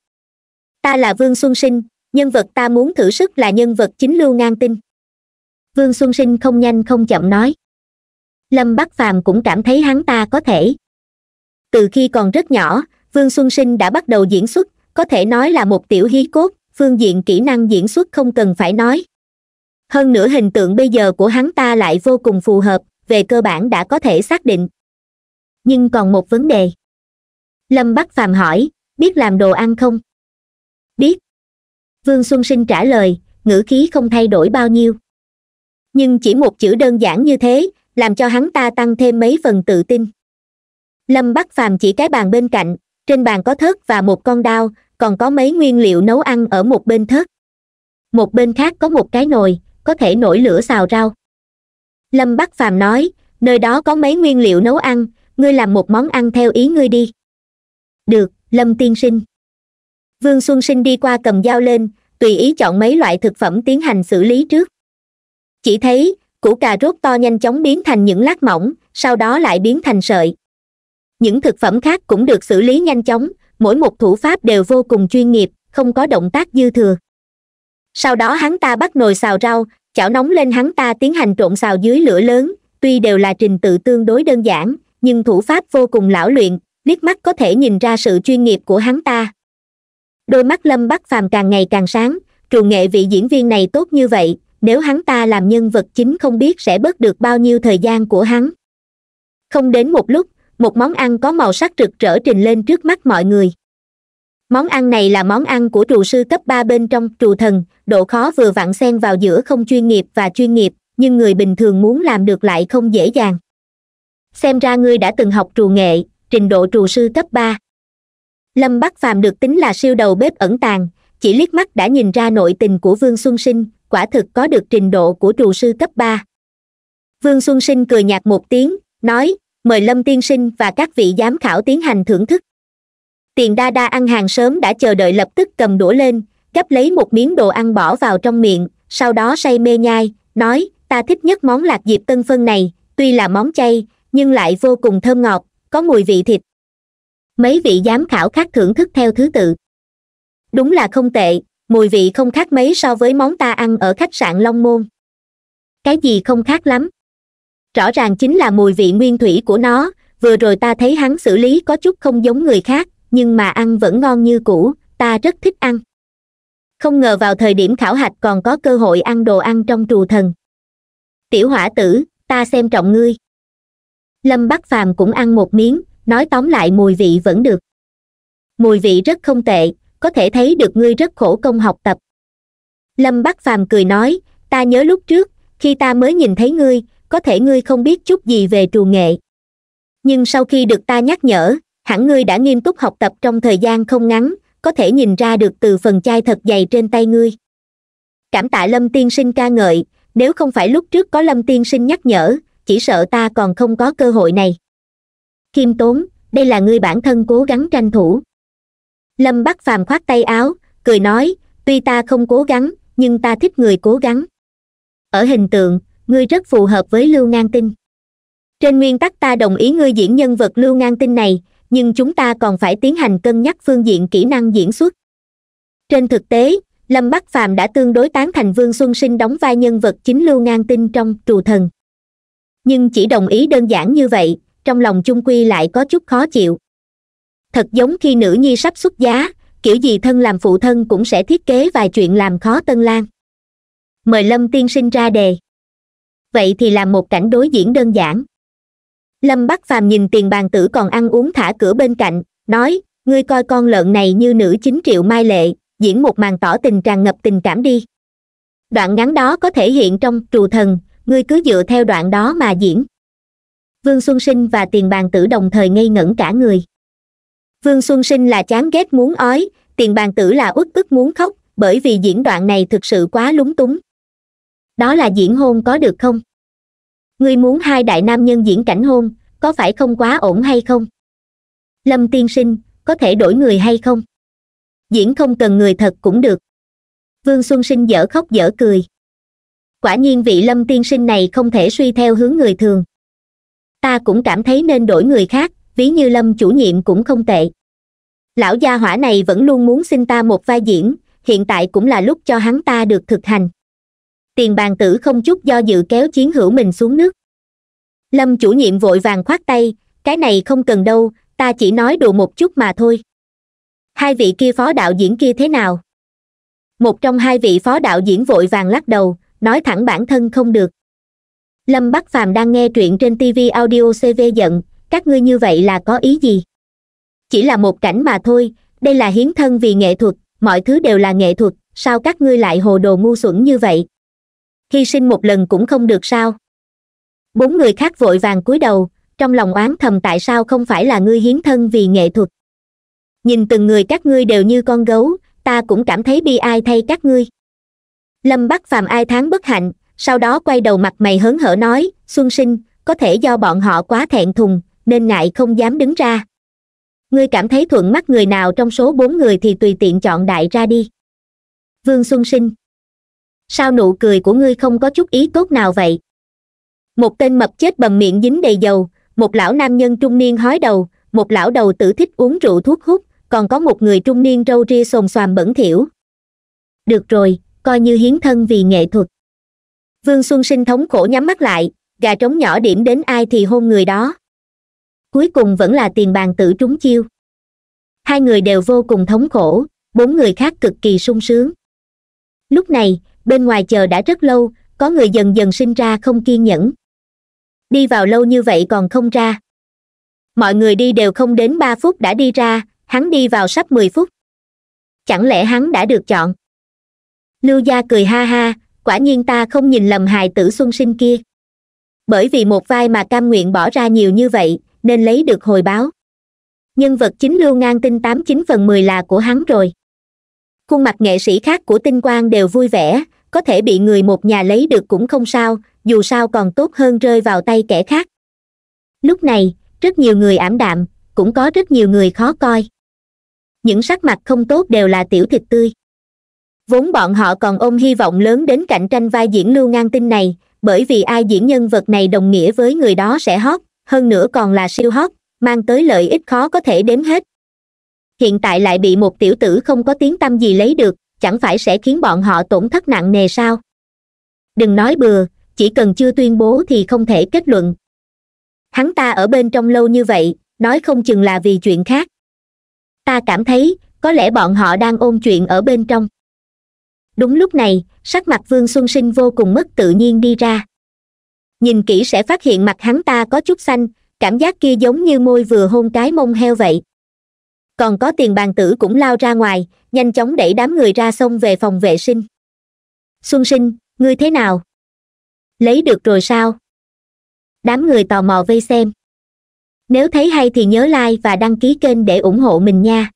ta là vương xuân sinh nhân vật ta muốn thử sức là nhân vật chính lưu ngang tinh vương xuân sinh không nhanh không chậm nói lâm bắc phàm cũng cảm thấy hắn ta có thể từ khi còn rất nhỏ vương xuân sinh đã bắt đầu diễn xuất có thể nói là một tiểu hí cốt phương diện kỹ năng diễn xuất không cần phải nói hơn nữa hình tượng bây giờ của hắn ta lại vô cùng phù hợp về cơ bản đã có thể xác định nhưng còn một vấn đề lâm bắc phàm hỏi biết làm đồ ăn không biết vương xuân sinh trả lời ngữ khí không thay đổi bao nhiêu nhưng chỉ một chữ đơn giản như thế làm cho hắn ta tăng thêm mấy phần tự tin lâm bắc phàm chỉ cái bàn bên cạnh trên bàn có thớt và một con đao còn có mấy nguyên liệu nấu ăn ở một bên thớt một bên khác có một cái nồi có thể nổi lửa xào rau lâm bắc phàm nói nơi đó có mấy nguyên liệu nấu ăn ngươi làm một món ăn theo ý ngươi đi được lâm tiên sinh vương xuân sinh đi qua cầm dao lên tùy ý chọn mấy loại thực phẩm tiến hành xử lý trước chỉ thấy củ cà rốt to nhanh chóng biến thành những lát mỏng sau đó lại biến thành sợi những thực phẩm khác cũng được xử lý nhanh chóng mỗi một thủ pháp đều vô cùng chuyên nghiệp không có động tác dư thừa sau đó hắn ta bắt nồi xào rau chảo nóng lên hắn ta tiến hành trộn xào dưới lửa lớn tuy đều là trình tự tương đối đơn giản nhưng thủ pháp vô cùng lão luyện liếc mắt có thể nhìn ra sự chuyên nghiệp của hắn ta đôi mắt lâm bắc phàm càng ngày càng sáng trù nghệ vị diễn viên này tốt như vậy nếu hắn ta làm nhân vật chính không biết sẽ bớt được bao nhiêu thời gian của hắn không đến một lúc một món ăn có màu sắc rực rỡ trình lên trước mắt mọi người món ăn này là món ăn của trù sư cấp ba bên trong trù thần độ khó vừa vặn xen vào giữa không chuyên nghiệp và chuyên nghiệp nhưng người bình thường muốn làm được lại không dễ dàng xem ra ngươi đã từng học trù nghệ trình độ trù sư cấp ba lâm bắc phàm được tính là siêu đầu bếp ẩn tàng chỉ liếc mắt đã nhìn ra nội tình của vương xuân sinh quả thực có được trình độ của trù sư cấp ba vương xuân sinh cười nhạt một tiếng nói mời lâm tiên sinh và các vị giám khảo tiến hành thưởng thức tiền đa đa ăn hàng sớm đã chờ đợi lập tức cầm đũa lên gấp lấy một miếng đồ ăn bỏ vào trong miệng sau đó say mê nhai nói ta thích nhất món lạc diệp tân phân này tuy là món chay nhưng lại vô cùng thơm ngọt có mùi vị thịt mấy vị giám khảo khác thưởng thức theo thứ tự đúng là không tệ mùi vị không khác mấy so với món ta ăn ở khách sạn long môn cái gì không khác lắm rõ ràng chính là mùi vị nguyên thủy của nó vừa rồi ta thấy hắn xử lý có chút không giống người khác nhưng mà ăn vẫn ngon như cũ ta rất thích ăn không ngờ vào thời điểm khảo hạch còn có cơ hội ăn đồ ăn trong trù thần tiểu hỏa tử ta xem trọng ngươi lâm bắc phàm cũng ăn một miếng nói tóm lại mùi vị vẫn được mùi vị rất không tệ có thể thấy được ngươi rất khổ công học tập lâm bắc phàm cười nói ta nhớ lúc trước khi ta mới nhìn thấy ngươi có thể ngươi không biết chút gì về trù nghệ nhưng sau khi được ta nhắc nhở hẳn ngươi đã nghiêm túc học tập trong thời gian không ngắn có thể nhìn ra được từ phần chai thật dày trên tay ngươi cảm tạ lâm tiên sinh ca ngợi nếu không phải lúc trước có lâm tiên sinh nhắc nhở chỉ sợ ta còn không có cơ hội này kim tốn đây là ngươi bản thân cố gắng tranh thủ lâm bắc phàm khoát tay áo cười nói tuy ta không cố gắng nhưng ta thích người cố gắng ở hình tượng ngươi rất phù hợp với lưu ngang tinh trên nguyên tắc ta đồng ý ngươi diễn nhân vật lưu ngang tinh này nhưng chúng ta còn phải tiến hành cân nhắc phương diện kỹ năng diễn xuất trên thực tế lâm bắc phàm đã tương đối tán thành vương xuân sinh đóng vai nhân vật chính lưu ngang tinh trong trù thần nhưng chỉ đồng ý đơn giản như vậy trong lòng chung quy lại có chút khó chịu thật giống khi nữ nhi sắp xuất giá kiểu gì thân làm phụ thân cũng sẽ thiết kế vài chuyện làm khó tân lan mời lâm tiên sinh ra đề vậy thì làm một cảnh đối diễn đơn giản lâm bắc phàm nhìn tiền bàn tử còn ăn uống thả cửa bên cạnh nói ngươi coi con lợn này như nữ chính triệu mai lệ diễn một màn tỏ tình tràn ngập tình cảm đi đoạn ngắn đó có thể hiện trong trù thần ngươi cứ dựa theo đoạn đó mà diễn vương xuân sinh và tiền bàn tử đồng thời ngây ngẩn cả người vương xuân sinh là chán ghét muốn ói tiền bàn tử là uất ức muốn khóc bởi vì diễn đoạn này thực sự quá lúng túng đó là diễn hôn có được không ngươi muốn hai đại nam nhân diễn cảnh hôn có phải không quá ổn hay không lâm tiên sinh có thể đổi người hay không diễn không cần người thật cũng được vương xuân sinh dở khóc dở cười quả nhiên vị lâm tiên sinh này không thể suy theo hướng người thường ta cũng cảm thấy nên đổi người khác ví như lâm chủ nhiệm cũng không tệ lão gia hỏa này vẫn luôn muốn xin ta một vai diễn hiện tại cũng là lúc cho hắn ta được thực hành tiền bàn tử không chút do dự kéo chiến hữu mình xuống nước lâm chủ nhiệm vội vàng khoát tay cái này không cần đâu ta chỉ nói đùa một chút mà thôi hai vị kia phó đạo diễn kia thế nào một trong hai vị phó đạo diễn vội vàng lắc đầu nói thẳng bản thân không được lâm bắc phàm đang nghe truyện trên tv audio cv giận các ngươi như vậy là có ý gì chỉ là một cảnh mà thôi đây là hiến thân vì nghệ thuật mọi thứ đều là nghệ thuật sao các ngươi lại hồ đồ ngu xuẩn như vậy hy sinh một lần cũng không được sao bốn người khác vội vàng cúi đầu trong lòng oán thầm tại sao không phải là ngươi hiến thân vì nghệ thuật nhìn từng người các ngươi đều như con gấu ta cũng cảm thấy bi ai thay các ngươi lâm bắc phàm ai tháng bất hạnh sau đó quay đầu mặt mày hớn hở nói xuân sinh có thể do bọn họ quá thẹn thùng nên ngại không dám đứng ra ngươi cảm thấy thuận mắt người nào trong số bốn người thì tùy tiện chọn đại ra đi vương xuân sinh sao nụ cười của ngươi không có chút ý tốt nào vậy một tên mập chết bầm miệng dính đầy dầu một lão nam nhân trung niên hói đầu một lão đầu tử thích uống rượu thuốc hút còn có một người trung niên râu ria xồm xoàm bẩn thỉu được rồi coi như hiến thân vì nghệ thuật vương xuân sinh thống khổ nhắm mắt lại gà trống nhỏ điểm đến ai thì hôn người đó cuối cùng vẫn là tiền bàn tử trúng chiêu hai người đều vô cùng thống khổ bốn người khác cực kỳ sung sướng lúc này bên ngoài chờ đã rất lâu có người dần dần sinh ra không kiên nhẫn đi vào lâu như vậy còn không ra mọi người đi đều không đến ba phút đã đi ra hắn đi vào sắp mười phút chẳng lẽ hắn đã được chọn lưu gia cười ha ha quả nhiên ta không nhìn lầm hài tử xuân sinh kia bởi vì một vai mà cam nguyện bỏ ra nhiều như vậy nên lấy được hồi báo nhân vật chính lưu ngang tinh tám chín phần mười là của hắn rồi khuôn mặt nghệ sĩ khác của tinh quang đều vui vẻ có thể bị người một nhà lấy được cũng không sao dù sao còn tốt hơn rơi vào tay kẻ khác lúc này rất nhiều người ảm đạm cũng có rất nhiều người khó coi những sắc mặt không tốt đều là tiểu thịt tươi vốn bọn họ còn ôm hy vọng lớn đến cạnh tranh vai diễn lưu ngang tin này bởi vì ai diễn nhân vật này đồng nghĩa với người đó sẽ hot hơn nữa còn là siêu hot mang tới lợi ích khó có thể đếm hết hiện tại lại bị một tiểu tử không có tiếng tâm gì lấy được chẳng phải sẽ khiến bọn họ tổn thất nặng nề sao đừng nói bừa chỉ cần chưa tuyên bố thì không thể kết luận hắn ta ở bên trong lâu như vậy nói không chừng là vì chuyện khác ta cảm thấy có lẽ bọn họ đang ôn chuyện ở bên trong đúng lúc này sắc mặt vương xuân sinh vô cùng mất tự nhiên đi ra nhìn kỹ sẽ phát hiện mặt hắn ta có chút xanh cảm giác kia giống như môi vừa hôn cái mông heo vậy còn có tiền bàn tử cũng lao ra ngoài nhanh chóng đẩy đám người ra xông về phòng vệ sinh xuân sinh ngươi thế nào lấy được rồi sao đám người tò mò vây xem nếu thấy hay thì nhớ like và đăng ký kênh để ủng hộ mình nha